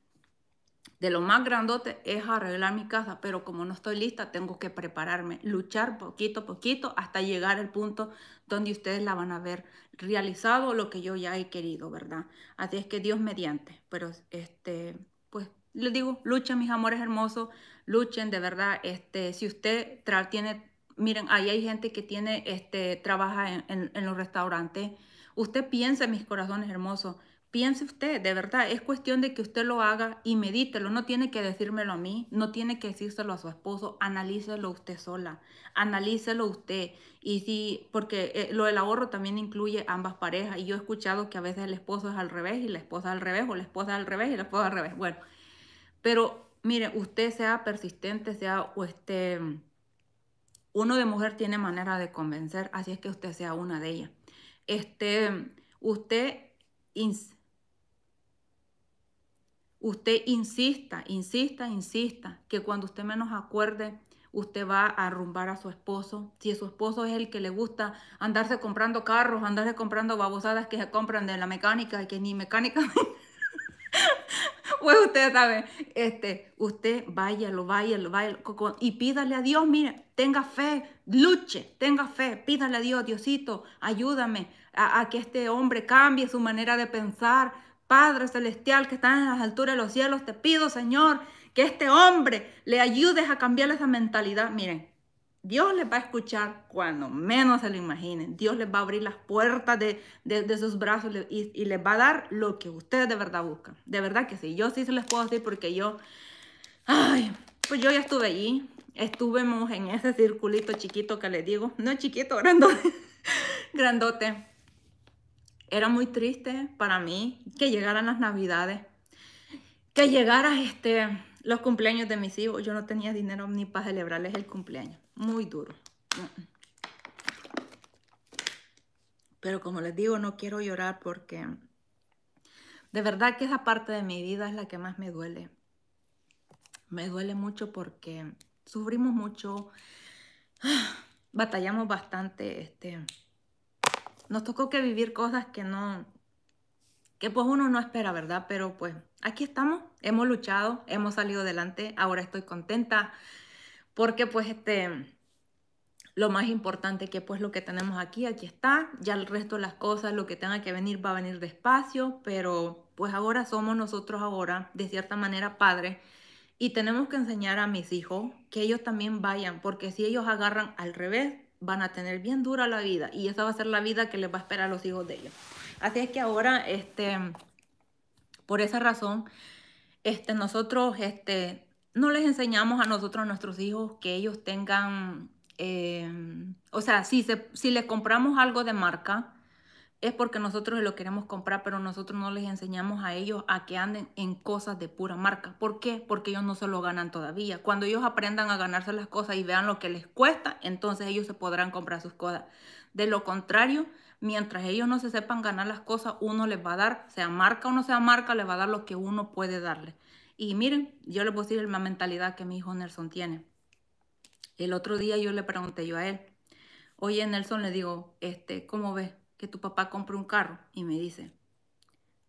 de lo más grandote, es arreglar mi casa. Pero como no estoy lista, tengo que prepararme, luchar poquito a poquito hasta llegar al punto donde ustedes la van a ver realizado lo que yo ya he querido, ¿verdad? Así es que Dios mediante. Pero este, pues les digo, lucha mis amores hermosos luchen, de verdad, este, si usted tiene, miren, ahí hay gente que tiene, este, trabaja en, los restaurantes, usted piense, mis corazones hermosos, piense usted, de verdad, es cuestión de que usted lo haga y medítelo, no tiene que decírmelo a mí, no tiene que decírselo a su esposo, analícelo usted sola, analícelo usted. Y si porque eh, lo del ahorro también incluye ambas parejas y yo he escuchado que a veces el esposo es al revés y la esposa al revés o la esposa al revés y la esposa al revés. Bueno, pero mire, usted sea persistente, sea o este, uno de mujer tiene manera de convencer, así es que usted sea una de ellas. Este, usted, usted insista, insista, insista, que cuando usted menos acuerde, usted va a arrumbar a su esposo. Si su esposo es el que le gusta andarse comprando carros, andarse comprando babosadas que se compran de la mecánica, que ni mecánica Pues usted sabe, este, usted váyalo, váyalo, váyalo y pídale a Dios, mire, tenga fe, luche, tenga fe, pídale a Dios, Diosito, ayúdame a, que este hombre cambie su manera de pensar. Padre celestial que está en las alturas de los cielos, te pido, Señor, que este hombre le ayudes a cambiar esa mentalidad. Miren, Dios les va a escuchar cuando menos se lo imaginen. Dios les va a abrir las puertas de, sus brazos y, les va a dar lo que ustedes de verdad buscan. De verdad que sí. Yo sí se les puedo decir porque yo, ay, pues yo ya estuve allí. Estuvimos en ese circulito chiquito que les digo. No chiquito, grandote. Era muy triste para mí que llegaran las navidades. Que llegaran este, los cumpleaños de mis hijos. Yo no tenía dinero ni para celebrarles el cumpleaños muy duro. Pero como les digo, no quiero llorar porque de verdad que esa parte de mi vida es la que más me duele. Me duele mucho porque sufrimos mucho, batallamos bastante, este, nos tocó que vivir cosas que no, que pues uno no espera, ¿verdad? Pero pues aquí estamos, hemos luchado, hemos salido adelante, ahora estoy contenta, porque pues este, lo más importante que pues lo que tenemos aquí, aquí está, ya el resto de las cosas, lo que tenga que venir va a venir despacio, pero pues ahora somos nosotros ahora, de cierta manera, padres. Y tenemos que enseñar a mis hijos que ellos también vayan, porque si ellos agarran al revés, van a tener bien dura la vida y esa va a ser la vida que les va a esperar a los hijos de ellos. Así es que ahora, este, por esa razón, este, nosotros este, no les enseñamos a nosotros, a nuestros hijos, que ellos tengan, eh, o sea, si, si les compramos algo de marca, es porque nosotros lo queremos comprar, pero nosotros no les enseñamos a ellos a que anden en cosas de pura marca. ¿Por qué? Porque ellos no se lo ganan todavía. Cuando ellos aprendan a ganarse las cosas y vean lo que les cuesta, entonces ellos se podrán comprar sus cosas. De lo contrario, mientras ellos no se sepan ganar las cosas, uno les va a dar, sea marca o no sea marca, les va a dar lo que uno puede darle. Y miren, yo les voy a decir la mentalidad que mi hijo Nelson tiene. El otro día yo le pregunté yo a él, oye Nelson, le digo, este, ¿cómo ves que tu papá compró un carro? Y me dice,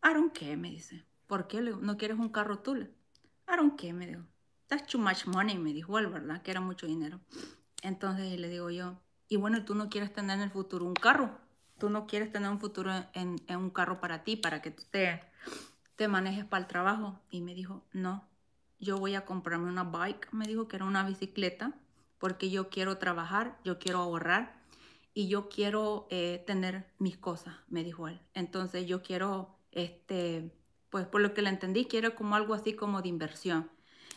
Aaron, ¿qué? Me dice, ¿por qué no quieres un carro tú? Aaron, ¿qué? Me dijo, that's too much money, me dijo él, ¿verdad? Que era mucho dinero. Entonces le digo yo, y bueno, tú no quieres tener en el futuro un carro, tú no quieres tener un futuro en, en un carro para ti, para que tú te te manejes para el trabajo. Y me dijo, no, yo voy a comprarme una bike, me dijo que era una bicicleta, porque yo quiero trabajar, yo quiero ahorrar y yo quiero eh, tener mis cosas, me dijo él. Entonces yo quiero, este, pues por lo que le entendí, quiero como algo así como de inversión.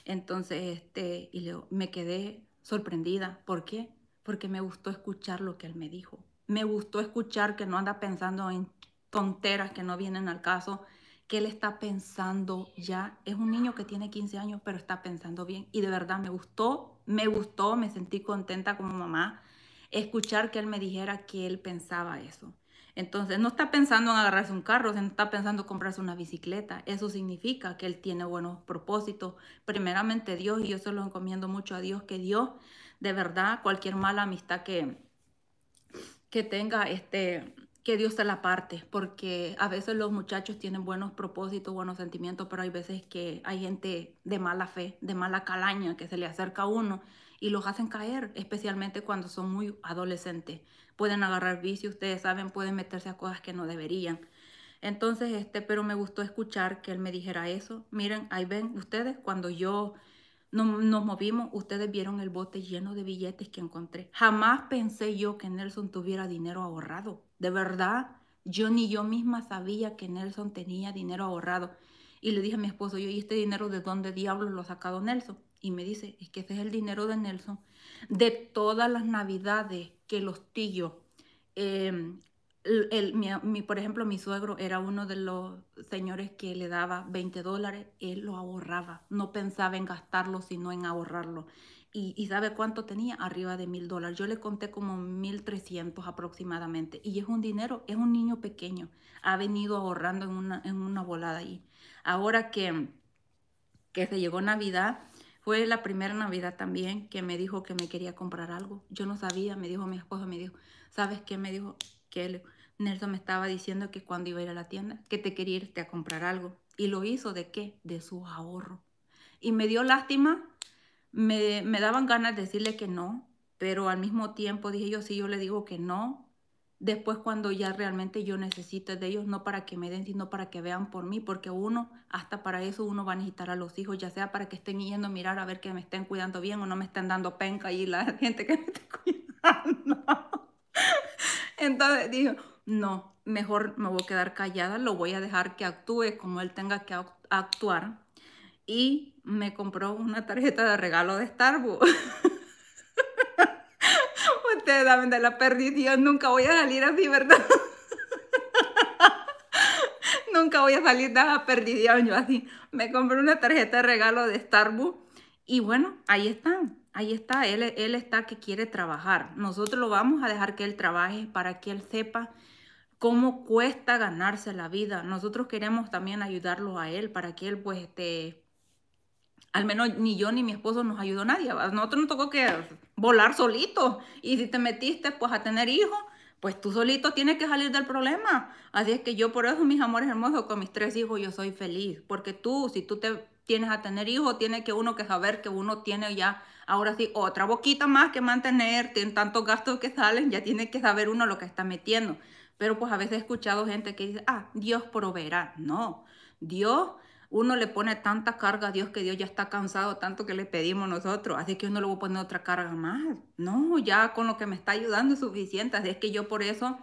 Entonces, este, y me quedé sorprendida. ¿Por qué? Porque me gustó escuchar lo que él me dijo. Me gustó escuchar que no anda pensando en tonteras que no vienen al caso, que él está pensando ya. Es un niño que tiene 15 años, pero está pensando bien. Y de verdad me gustó, me gustó, me sentí contenta como mamá escuchar que él me dijera que él pensaba eso. Entonces, no está pensando en agarrarse un carro, no está pensando en comprarse una bicicleta. Eso significa que él tiene buenos propósitos. Primeramente Dios, y yo se lo encomiendo mucho a Dios, que Dios, de verdad, cualquier mala amistad que, que tenga, este, que Dios te la parte, porque a veces los muchachos tienen buenos propósitos, buenos sentimientos, pero hay veces que hay gente de mala fe, de mala calaña, que se le acerca a uno y los hacen caer, especialmente cuando son muy adolescentes. Pueden agarrar vicio, ustedes saben, pueden meterse a cosas que no deberían. Entonces, este, pero me gustó escuchar que él me dijera eso. Miren, ahí ven ustedes, cuando yo nos movimos, ustedes vieron el bote lleno de billetes que encontré. Jamás pensé yo que Nelson tuviera dinero ahorrado de verdad, yo ni yo misma sabía que Nelson tenía dinero ahorrado. Y le dije a mi esposo, yo, ¿y este dinero de dónde diablos lo ha sacado Nelson? Y me dice, es que ese es el dinero de Nelson de todas las navidades que los tíos, em, por ejemplo, mi suegro era uno de los señores que le daba 20 dólares, él lo ahorraba, no pensaba en gastarlo, sino en ahorrarlo y, sabe cuánto tenía, arriba de mil dólares. Yo le conté como mil trescientos aproximadamente. Y es un dinero, es un niño pequeño. Ha venido ahorrando en una, en una volada ahí. Ahora que, que se llegó Navidad, fue la primera Navidad también que me dijo que me quería comprar algo. Yo no sabía, me dijo mi esposo, me dijo, ¿sabes qué? Me dijo que Nelson me estaba diciendo que cuando iba a ir a la tienda, que te quería irte a comprar algo. Y lo hizo de qué? De su ahorro. Y me dio lástima me, daban ganas de decirle que no, pero al mismo tiempo dije yo, si yo le digo que no, después cuando ya realmente yo necesito de ellos, no para que me den, sino para que vean por mí, porque uno, hasta para eso uno va a necesitar a los hijos, ya sea para que estén yendo a mirar a ver que me estén cuidando bien o no me estén dando penca y la gente que me esté cuidando. Entonces dije no, mejor me voy a quedar callada, lo voy a dejar que actúe como él tenga que actuar y me compró una tarjeta de regalo de Starbucks. Ustedes saben de la perdición, nunca voy a salir así, ¿verdad? nunca voy a salir de la perdición, yo así. Me compró una tarjeta de regalo de Starbucks y bueno, ahí están. Ahí está, él, él está que quiere trabajar. Nosotros lo vamos a dejar que él trabaje para que él sepa cómo cuesta ganarse la vida. Nosotros queremos también ayudarlo a él para que él pues este, al menos ni yo ni mi esposo nos ayudó nadie. nosotros nos tocó que volar solito. Y si te metiste pues a tener hijos, pues tú solito tienes que salir del problema. Así es que yo por eso, mis amores hermosos, con mis tres hijos yo soy feliz. Porque tú, si tú te tienes a tener hijos, tiene que uno que saber que uno tiene ya, ahora sí, otra boquita más que mantener, tiene tantos gastos que salen, ya tiene que saber uno lo que está metiendo. Pero pues a veces he escuchado gente que dice, ah, Dios proveerá. No, Dios uno le pone tanta carga a Dios que Dios ya está cansado tanto que le pedimos nosotros, así que yo no le voy a poner otra carga más. No, ya con lo que me está ayudando es suficiente, así es que yo por eso,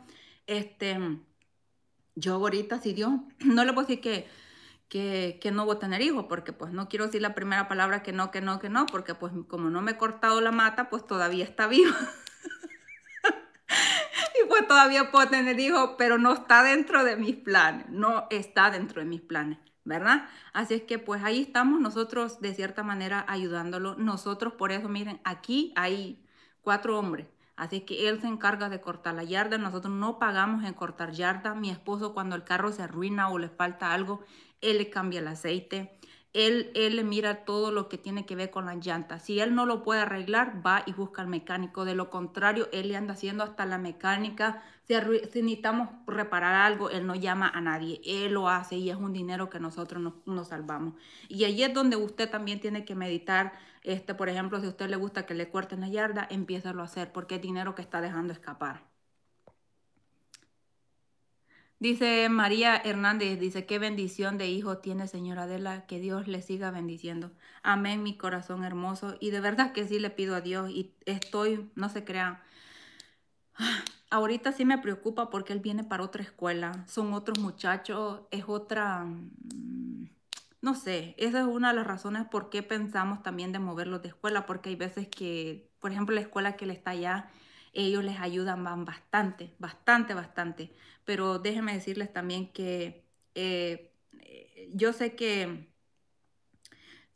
este, yo ahorita, si Dios, no le voy a decir que, que, no voy a tener hijos, porque pues no quiero decir la primera palabra que no, que no, que no, porque pues como no me he cortado la mata, pues todavía está vivo. y pues todavía puedo tener hijos, pero no está dentro de mis planes, no está dentro de mis planes ¿verdad? Así es que pues ahí estamos nosotros de cierta manera ayudándolo. Nosotros por eso, miren, aquí hay cuatro hombres. Así que él se encarga de cortar la yarda, nosotros no pagamos en cortar yarda. Mi esposo cuando el carro se arruina o le falta algo, él le cambia el aceite, él, mira todo lo que tiene que ver con las llantas. Si él no lo puede arreglar, va y busca al mecánico. De lo contrario, él le anda haciendo hasta la mecánica. Si, necesitamos reparar algo, él no llama a nadie. Él lo hace y es un dinero que nosotros nos, salvamos. Y ahí es donde usted también tiene que meditar. Este, por ejemplo, si a usted le gusta que le corten la yarda, empieza a hacer porque es dinero que está dejando escapar. Dice María Hernández, dice, qué bendición de hijo tiene señora Adela, que Dios le siga bendiciendo. Amén, mi corazón hermoso. Y de verdad que sí le pido a Dios y estoy, no se crea ahorita sí me preocupa porque él viene para otra escuela, son otros muchachos, es otra, mm, no sé, esa es una de las razones por qué pensamos también de moverlos de escuela, porque hay veces que, por ejemplo, la escuela que él está allá ellos les ayudan van bastante, bastante, bastante. Pero déjenme decirles también que eh, eh, yo sé que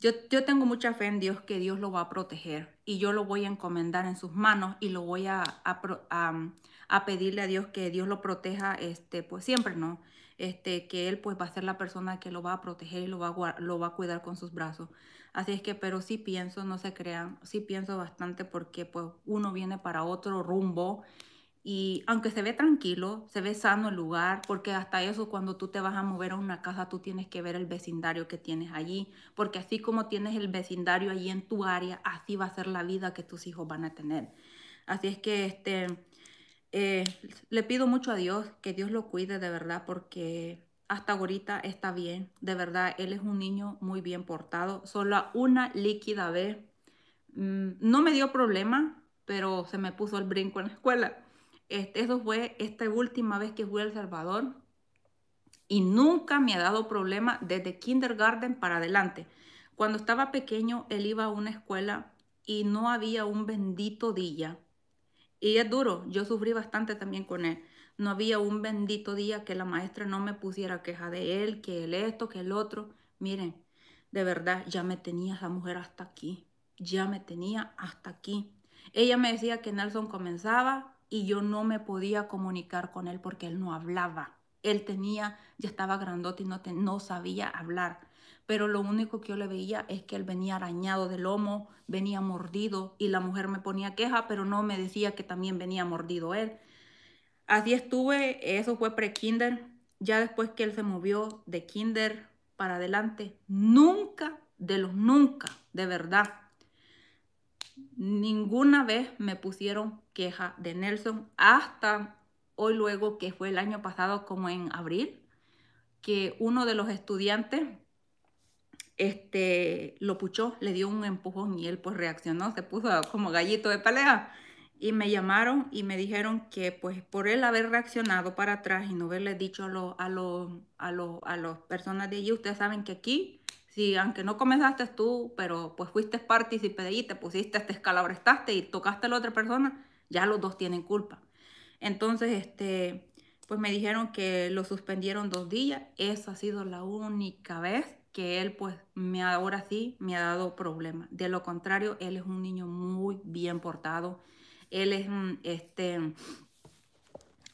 yo, tengo mucha fe en Dios que Dios lo va a proteger y yo lo voy a encomendar en sus manos y lo voy mm, a, pedirle a Dios que Dios lo proteja, este, pues siempre, ¿no? Este, que Él pues va a ser la persona que lo va a proteger y lo lo va a cuidar con sus brazos. Así es que, pero sí pienso, no se crean, sí pienso bastante porque pues uno viene para otro rumbo y aunque se ve tranquilo, se ve sano el lugar, porque hasta eso cuando tú te vas a mover a una casa, tú tienes que ver el vecindario que tienes allí, porque así como tienes el vecindario allí en tu área, así va a ser la vida que tus hijos van a tener. Así es que este, eh, le pido mucho a Dios, que Dios lo cuide de verdad, porque hasta ahorita está bien. De verdad, él es un niño muy bien portado. Solo una líquida vez mm, No me dio problema, pero se me puso el brinco en la escuela. Este, eso fue esta última vez que fui a El Salvador y nunca me ha dado problema desde kindergarten para adelante. Cuando estaba pequeño, él iba a una escuela y no había un bendito día. Y es duro, yo sufrí bastante también con él no había un bendito día que la maestra no me pusiera queja de él, que él esto, que el otro. Miren, de verdad, ya me tenía la mujer hasta aquí. Ya me tenía hasta aquí. Ella me decía que Nelson comenzaba y yo no me podía comunicar con él porque él no hablaba. Él tenía, ya estaba grandote y no, no sabía hablar. Pero lo único que yo le veía es que él venía arañado del lomo, venía mordido y la mujer me ponía queja, pero no me decía que también venía mordido él. Así estuve, eso fue pre-kinder. Ya después que él se movió de kinder para adelante, nunca, de los nunca, de verdad, ninguna vez me pusieron queja de Nelson hasta hoy luego que fue el año pasado como en abril, que uno de los estudiantes este, lo puchó, le dio un empujón y él pues reaccionó, se puso como gallito de pelea y me llamaron y me dijeron que pues por él haber reaccionado para atrás y no haberle dicho a los a los a los a los personas de allí, ustedes saben que aquí, si aunque no comenzaste tú, pero pues fuiste partícipe de allí, te pusiste, te escalabrestaste y tocaste a la otra persona, ya los dos tienen culpa. Entonces, este, pues me dijeron que lo suspendieron dos días. Esa ha sido la única vez que él, pues, me ahora sí me ha dado problema De lo contrario, él es un niño muy bien portado él es, mm, este,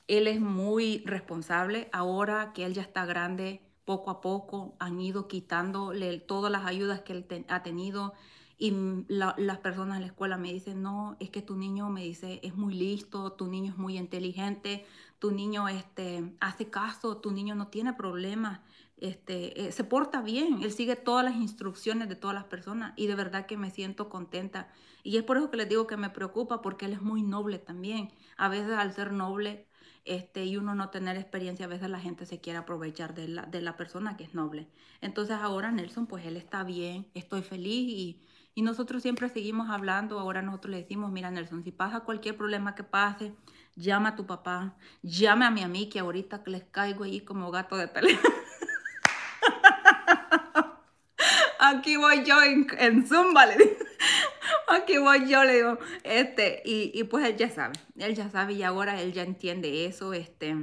él es muy responsable. Ahora que él ya está grande, poco a poco han ido quitándole todas las ayudas que él ha tenido. Y mm, las personas en la escuela me dicen, no, es que tu niño me dice, es muy listo, tu niño es muy inteligente, tu niño este, hace caso, tu niño no tiene problemas este, eh, se porta bien, él sigue todas las instrucciones de todas las personas y de verdad que me siento contenta. Y es por eso que les digo que me preocupa porque él es muy noble también. A veces al ser noble este, y uno no tener experiencia, a veces la gente se quiere aprovechar de la, persona que es noble. Entonces ahora Nelson, pues él está bien, estoy feliz y, nosotros siempre seguimos hablando, ahora nosotros le decimos, mira Nelson, si pasa cualquier problema que pase, llama a tu papá, llama a mi amiga que ahorita que les caigo ahí como gato de pelea. aquí voy yo en, Zoom, Zumba, Aquí voy yo, le digo. Este, y, y, pues él ya sabe, él ya sabe y ahora él ya entiende eso, este.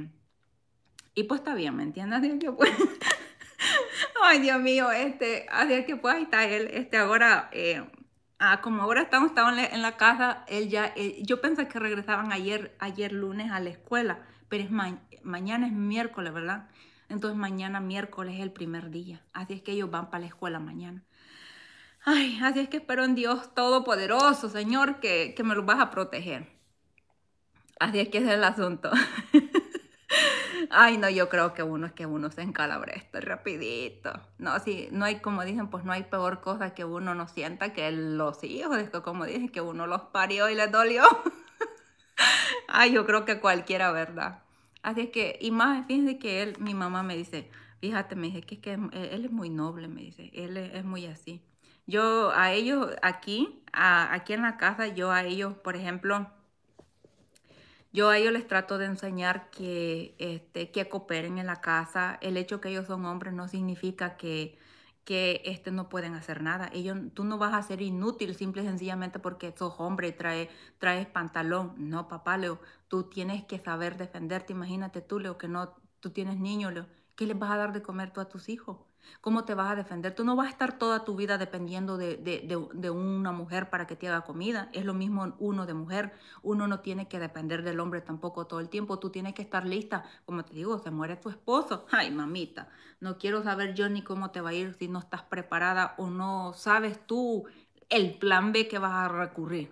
Y pues está bien, ¿me entiendes? Así que pues... Ay, Dios mío, este, así que pues ahí está él, este, ahora... Eh, ah, como ahora estamos, estamos en la casa, él ya, yo pensé que regresaban ayer, ayer lunes a la escuela, pero es mañana es miércoles, ¿verdad? Entonces mañana miércoles es el primer día. Así es que ellos van para la escuela mañana. Ay, así es que espero en Dios Todopoderoso, Señor, que, me los vas a proteger. Así es que es el asunto. Ay, no, yo creo que uno es que uno se encalabra esto rapidito. No, sí, no hay, como dicen, pues no hay peor cosa que uno no sienta que los hijos, es que como dicen, que uno los parió y les dolió. Ay, yo creo que cualquiera, ¿verdad? Así es que, y más, fíjense que él, mi mamá me dice, fíjate, me dice que, que él es muy noble, me dice, él es, muy así. Yo a ellos aquí, aquí en la casa, yo a ellos, por ejemplo, yo a ellos les trato de enseñar que, este, que cooperen en la casa. El hecho que ellos son hombres no significa que, que este, no pueden hacer nada. Ellos, tú no vas a ser inútil simple y sencillamente porque sos hombre y trae, traes pantalón. No, papá, Leo, tú tienes que saber defenderte. Imagínate tú, Leo, que no, tú tienes niño, Leo. ¿Qué les vas a dar de comer tú a tus hijos? ¿Cómo te vas a defender? Tú no vas a estar toda tu vida dependiendo de, una mujer para que te haga comida. Es lo mismo uno de mujer. Uno no tiene que depender del hombre tampoco todo el tiempo. Tú tienes que estar lista. Como te digo, se muere tu esposo. Ay, mamita, no quiero saber yo ni cómo te va a ir si no estás preparada o no sabes tú el plan B que vas a recurrir.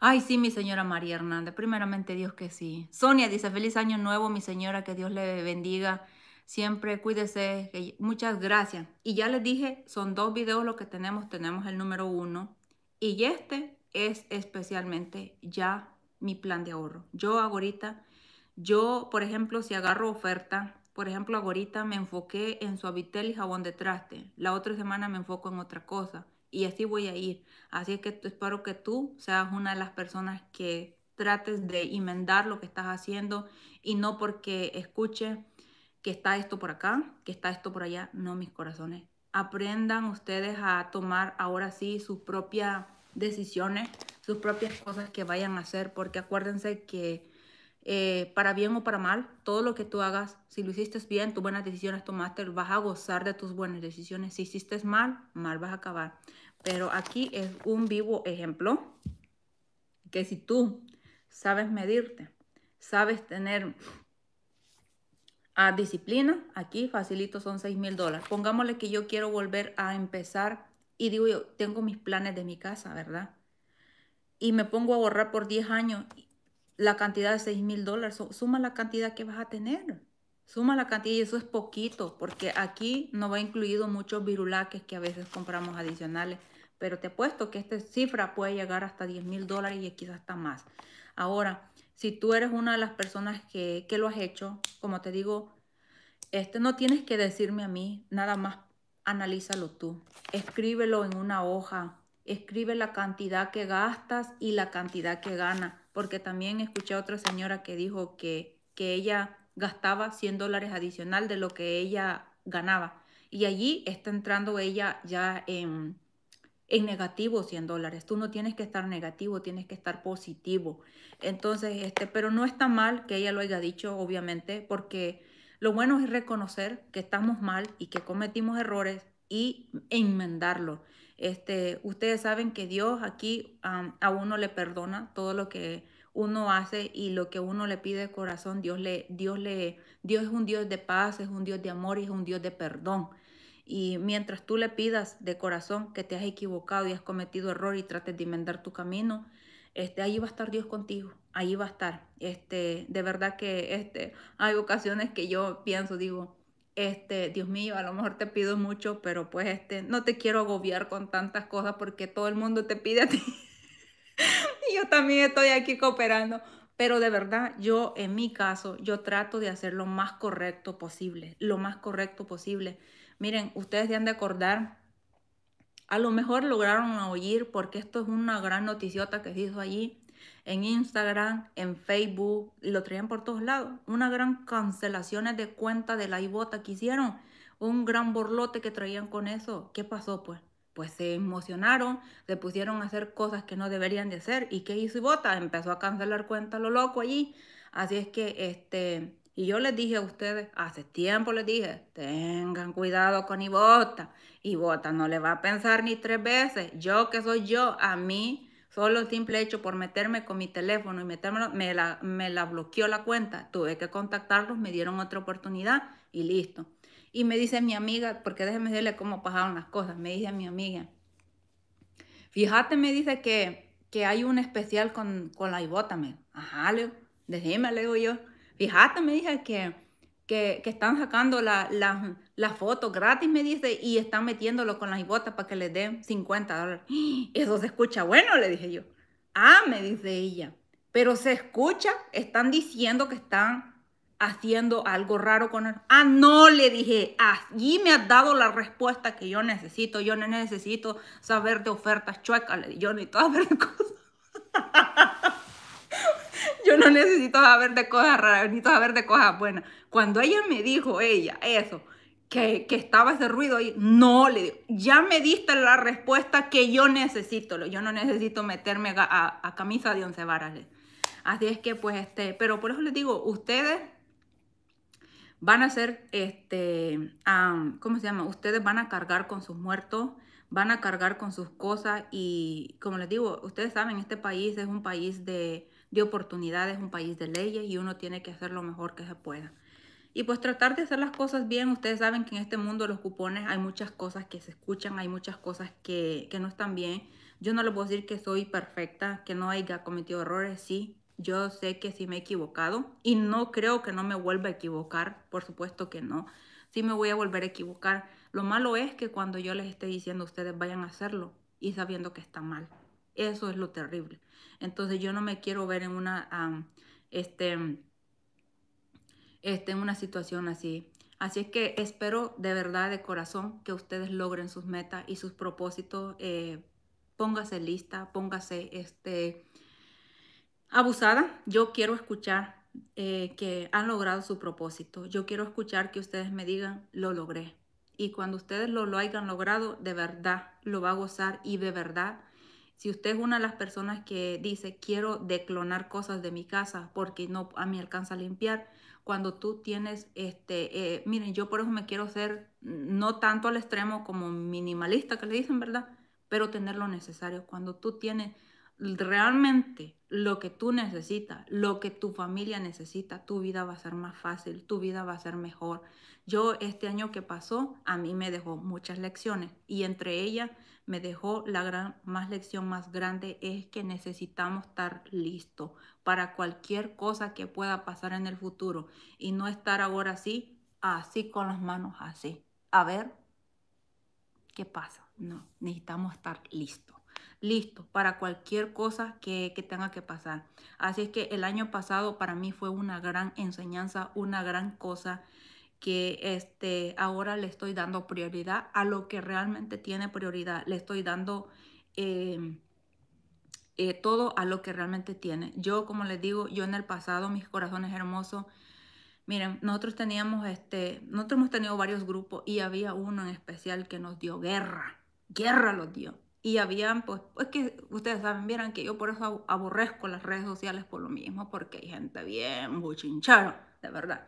Ay, sí, mi señora María Hernández. Primeramente, Dios que sí. Sonia dice, feliz año nuevo, mi señora, que Dios le bendiga. Siempre cuídese. Muchas gracias. Y ya les dije, son dos videos los que tenemos. Tenemos el número uno. Y este es especialmente ya mi plan de ahorro. Yo ahorita, yo, por ejemplo, si agarro oferta, por ejemplo, ahorita me enfoqué en suavitel y jabón de traste. La otra semana me enfoco en otra cosa y así voy a ir. Así es que espero que tú seas una de las personas que trates de enmendar lo que estás haciendo y no porque escuche que está esto por acá, que está esto por allá, no mis corazones. Aprendan ustedes a tomar ahora sí sus propias decisiones, sus propias cosas que vayan a hacer, porque acuérdense que eh, para bien o para mal, todo lo que tú hagas, si lo hiciste bien, tus buenas decisiones tomaste, vas a gozar de tus buenas decisiones. Si hiciste mal, mal vas a acabar. Pero aquí es un vivo ejemplo que si tú sabes medirte, sabes tener a ah, disciplina, aquí facilito son 6 mil dólares. Pongámosle que yo quiero volver a empezar y digo yo, tengo mis planes de mi casa, ¿verdad? Y me pongo a ahorrar por 10 años la cantidad de 6 mil dólares, suma la cantidad que vas a tener. Suma la cantidad y eso es poquito, porque aquí no va incluido muchos virulaques que a veces compramos adicionales pero te apuesto que esta cifra puede llegar hasta 10 mil dólares y quizás hasta más. Ahora, si tú eres una de las personas que, que, lo has hecho, como te digo, este, no tienes que decirme a mí, nada más analízalo tú. Escríbelo en una hoja, escribe la cantidad que gastas y la cantidad que gana, porque también escuché a otra señora que dijo que, que ella gastaba 100 dólares adicional de lo que ella ganaba. Y allí está entrando ella ya en en negativo 100 dólares. Tú no tienes que estar negativo, tienes que estar positivo. Entonces, este, pero no está mal que ella lo haya dicho, obviamente, porque lo bueno es reconocer que estamos mal y que cometimos errores y enmendarlo. Este, ustedes saben que Dios aquí a uno le perdona todo lo que uno hace y lo que uno le pide de corazón, Dios le, Dios le, Dios es un Dios de paz, es un Dios de amor y es un Dios de perdón. Y mientras tú le pidas de corazón que te has equivocado y has cometido error y trates de enmendar tu camino, este, ahí va a estar Dios contigo, ahí va a estar. Este, de verdad que este, hay ocasiones que yo pienso, digo, este, Dios mío, a lo mejor te pido mucho, pero pues este, no te quiero agobiar con tantas cosas porque todo el mundo te pide a ti. y yo también estoy aquí cooperando. Pero de verdad, yo en mi caso, yo trato de hacer lo más correcto posible, lo más correcto posible. Miren, ustedes han de acordar, a lo mejor lograron oír, porque esto es una gran noticiota que se hizo allí, en Instagram, en Facebook, lo traían por todos lados. Una gran cancelación de cuenta de la ibota que hicieron, un gran borlote que traían con eso. ¿Qué pasó pues? Pues se emocionaron, se pusieron a hacer cosas que no deberían de hacer. ¿Y qué hizo Ibota? Empezó a cancelar cuentas lo loco allí. Así es que este, y yo les dije a ustedes, hace tiempo les dije, tengan cuidado con Ibota. Ibota no le va a pensar ni tres veces. Yo que soy yo, a mí, solo el simple hecho por meterme con mi teléfono y meterme me la, me la bloqueó la cuenta. Tuve que contactarlos, me dieron otra oportunidad y listo. Y me dice mi amiga, porque déjeme decirle cómo pasaron las cosas, me dice mi amiga, fíjate, me dice que, hay un especial con, con la Ibota. Me, Ajá, Leo, le digo yo fíjate, me dije que, que, están sacando las la, foto gratis, me dice, y están metiéndolo con las botas para que les den 50 dólares. Eso se escucha bueno, le dije yo. Ah, me dice ella, pero se escucha, están diciendo que están haciendo algo raro con él. Ah, no, le dije, allí me has dado la respuesta que yo necesito. Yo no necesito saber de ofertas chuecas, le yo ni saber de cosas. Yo no necesito saber de cosas raras, necesito saber de cosas buenas. Cuando ella me dijo, ella, eso, que, estaba ese ruido ahí, no, le digo, ya me diste la respuesta que yo necesito. Yo no necesito meterme a, camisa de once varas. Así es que, pues, este, pero por eso les digo, ustedes van a ser, este, ¿cómo se llama? Ustedes van a cargar con sus muertos, van a cargar con sus cosas y, como les digo, ustedes saben, este país es un país de, de oportunidades, un país de leyes y uno tiene que hacer lo mejor que se pueda. Y pues tratar de hacer las cosas bien, ustedes saben que en este mundo los cupones hay muchas cosas que se escuchan, hay muchas cosas que, que no están bien. Yo no les puedo decir que soy perfecta, que no haya cometido errores, sí, yo sé que sí me he equivocado y no creo que no me vuelva a equivocar, por supuesto que no. Sí me voy a volver a equivocar. Lo malo es que cuando yo les esté diciendo ustedes vayan a hacerlo y sabiendo que está mal. Eso es lo terrible. Entonces yo no me quiero ver en una, este, mm, este, en una situación así. Así es que espero de verdad, de corazón, que ustedes logren sus metas y sus propósitos. Eh, póngase lista, póngase este, abusada. Yo quiero escuchar eh, que han logrado su propósito. Yo quiero escuchar que ustedes me digan, lo logré. Y cuando ustedes lo hayan logrado, de verdad lo va a gozar y de verdad si usted es una de las personas que dice, quiero declonar cosas de mi casa porque no a mí alcanza a limpiar, cuando tú tienes, este, eh, miren, yo por eso me quiero ser mm, no tanto al extremo como minimalista, que le dicen, ¿verdad? Pero tener lo necesario. Cuando tú tienes realmente lo que tú necesitas, lo que tu familia necesita, tu vida va a ser más fácil, tu vida va a ser mejor. Yo este año que pasó, a mí me dejó muchas lecciones y entre ellas me dejó la gran, más lección más grande es que necesitamos estar listos para cualquier cosa que pueda pasar en el futuro y no estar ahora así, así con las manos así. A ver, ¿qué pasa? No, necesitamos estar listos listo para cualquier cosa que, que, tenga que pasar. Así es que el año pasado para mí fue una gran enseñanza, una gran cosa que este, ahora le estoy dando prioridad a lo que realmente tiene prioridad. Le estoy dando em, eh, todo a lo que realmente tiene. Yo, como les digo, yo en el pasado, mis corazones hermosos, miren, nosotros teníamos, este, nosotros hemos tenido varios grupos y había uno en especial que nos dio guerra, guerra los dio. Y habían, pues, pues que ustedes saben, vieran que yo por eso aborrezco las redes sociales por lo mismo, porque hay gente bien muy buchincharo, de verdad.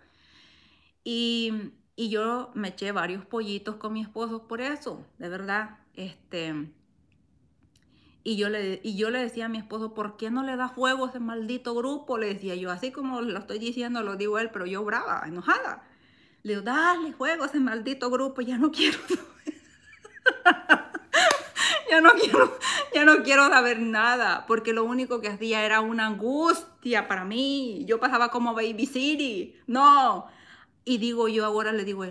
Y, y yo me eché varios pollitos con mi esposo por eso, de verdad. Este, y yo, le, y yo le decía a mi esposo, ¿por qué no le da fuego a ese maldito grupo? Le decía yo, así como lo estoy diciendo, lo digo él, pero yo brava, enojada. Le digo, dale fuego a ese maldito grupo, ya no quiero. ya no quiero, ya no quiero saber nada, porque lo único que hacía era una angustia para mí. Yo pasaba como Baby City. No, y digo yo ahora, le digo,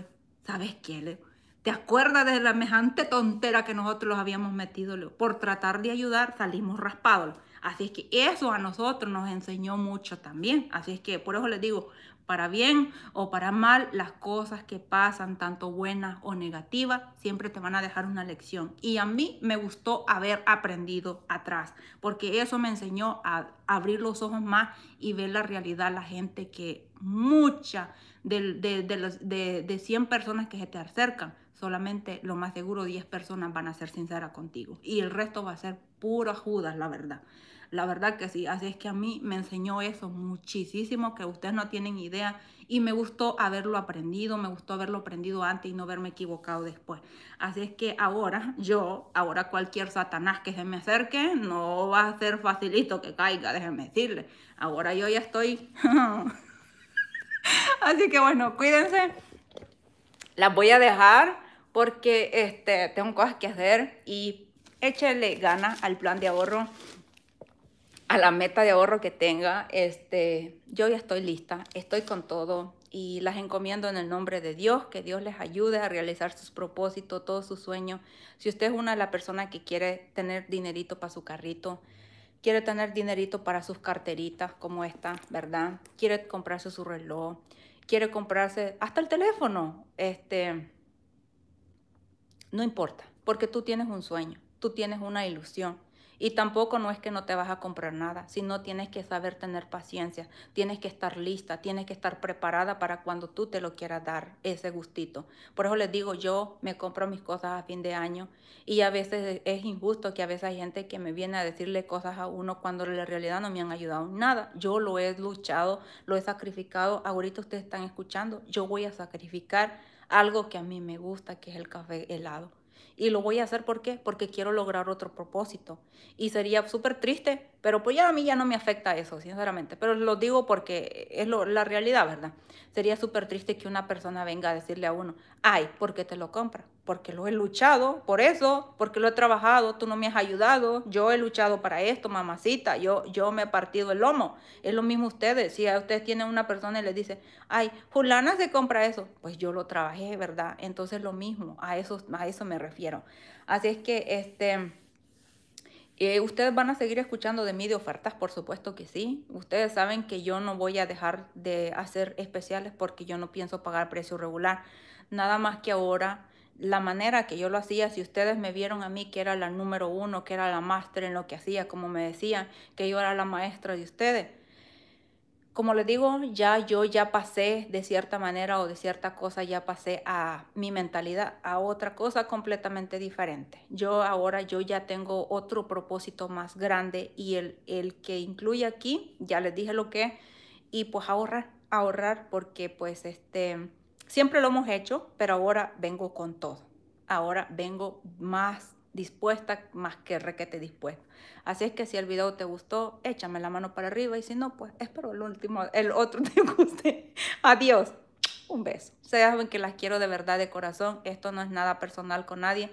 ¿sabes qué? Leo? ¿Te acuerdas de la mejante tontera que nosotros los habíamos metido? Leo? Por tratar de ayudar salimos raspados. Así es que eso a nosotros nos enseñó mucho también. Así es que por eso les digo, para bien o para mal, las cosas que pasan, tanto buenas o negativas, siempre te van a dejar una lección. Y a mí me gustó haber aprendido atrás, porque eso me enseñó a abrir los ojos más y ver la realidad, la gente que mucha de, de, los, de, 100 personas que se te acercan, solamente lo más seguro 10 personas van a ser sinceras contigo y el resto va a ser pura Judas, la verdad. La verdad que sí, así es que a mí me enseñó eso muchísimo, que ustedes no tienen idea y me gustó haberlo aprendido, me gustó haberlo aprendido antes y no verme equivocado después. Así es que ahora yo, ahora cualquier satanás que se me acerque, no va a ser facilito que caiga, déjenme decirle. Ahora yo ya estoy... Así que bueno, cuídense. Las voy a dejar porque este, tengo cosas que hacer y échele ganas al plan de ahorro, a la meta de ahorro que tenga. Este, yo ya estoy lista, estoy con todo y las encomiendo en el nombre de Dios, que Dios les ayude a realizar sus propósitos, todos sus sueños. Si usted es una de las personas que quiere tener dinerito para su carrito, Quiere tener dinerito para sus carteritas como esta, ¿verdad? Quiere comprarse su reloj, quiere comprarse hasta el teléfono. Este, no importa, porque tú tienes un sueño, tú tienes una ilusión y tampoco no es que no te vas a comprar nada, sino tienes que saber tener paciencia, tienes que estar lista, tienes que estar preparada para cuando tú te lo quieras dar, ese gustito. Por eso les digo, yo me compro mis cosas a fin de año y a veces es injusto que a veces hay gente que me viene a decirle cosas a uno cuando en la realidad no me han ayudado en nada. Yo lo he luchado, lo he sacrificado. Ahorita ustedes están escuchando, yo voy a sacrificar algo que a mí me gusta, que es el café helado y lo voy a hacer ¿por qué? porque quiero lograr otro propósito. Y sería súper triste, pero pues ya a mí ya no me afecta eso, sinceramente. Pero lo digo porque es la realidad, ¿verdad? Sería súper triste que una persona venga a decirle a uno, ay, ¿por qué te lo compra? porque lo he luchado, por eso, porque lo he trabajado, tú no me has ayudado, yo he luchado para esto, mamacita, yo, yo me he partido el lomo. Es lo mismo ustedes, si a ustedes tienen una persona y les dice, ay, fulana se compra eso, pues yo lo trabajé, ¿verdad? Entonces lo mismo, a eso, a eso me refiero. Así es que, este... Eh, ustedes van a seguir escuchando de mí de ofertas, por supuesto que sí. Ustedes saben que yo no voy a dejar de hacer especiales porque yo no pienso pagar precio regular. Nada más que ahora la manera que yo lo hacía, si ustedes me vieron a mí que era la número uno, que era la máster en lo que hacía, como me decían, que yo era la maestra de ustedes. Como les digo, ya yo ya pasé de cierta manera o de cierta cosa, ya pasé a mi mentalidad, a otra cosa completamente diferente. Yo ahora, yo ya tengo otro propósito más grande y el, el que incluye aquí, ya les dije lo que, y pues ahorrar, ahorrar porque pues este Siempre lo hemos hecho, pero ahora vengo con todo. Ahora vengo más dispuesta, más que requete dispuesta. Así es que si el video te gustó, échame la mano para arriba y si no, pues espero el último, el otro te guste. Adiós. Un beso. Se saben que las quiero de verdad de corazón. Esto no es nada personal con nadie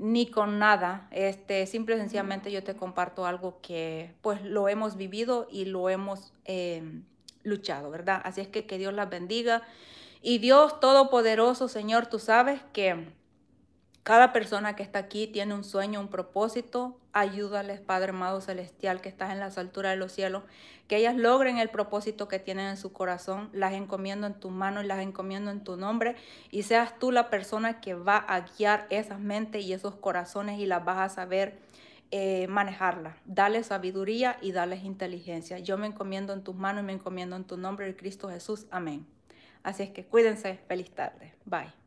ni con nada. Este, simple y sencillamente yo te comparto algo que pues lo hemos vivido y lo hemos eh, luchado, ¿verdad? Así es que que Dios las bendiga. Y Dios Todopoderoso, Señor, tú sabes que cada persona que está aquí tiene un sueño, un propósito. Ayúdales, Padre amado celestial, que estás en las alturas de los cielos, que ellas logren el propósito que tienen en su corazón. Las encomiendo en tus manos y las encomiendo en tu nombre. Y seas tú la persona que va a guiar esas mentes y esos corazones y las vas a saber eh, manejarlas. Dale sabiduría y dales inteligencia. Yo me encomiendo en tus manos y me encomiendo en tu nombre, el Cristo Jesús. Amén. Así es que cuídense, feliz tarde. Bye.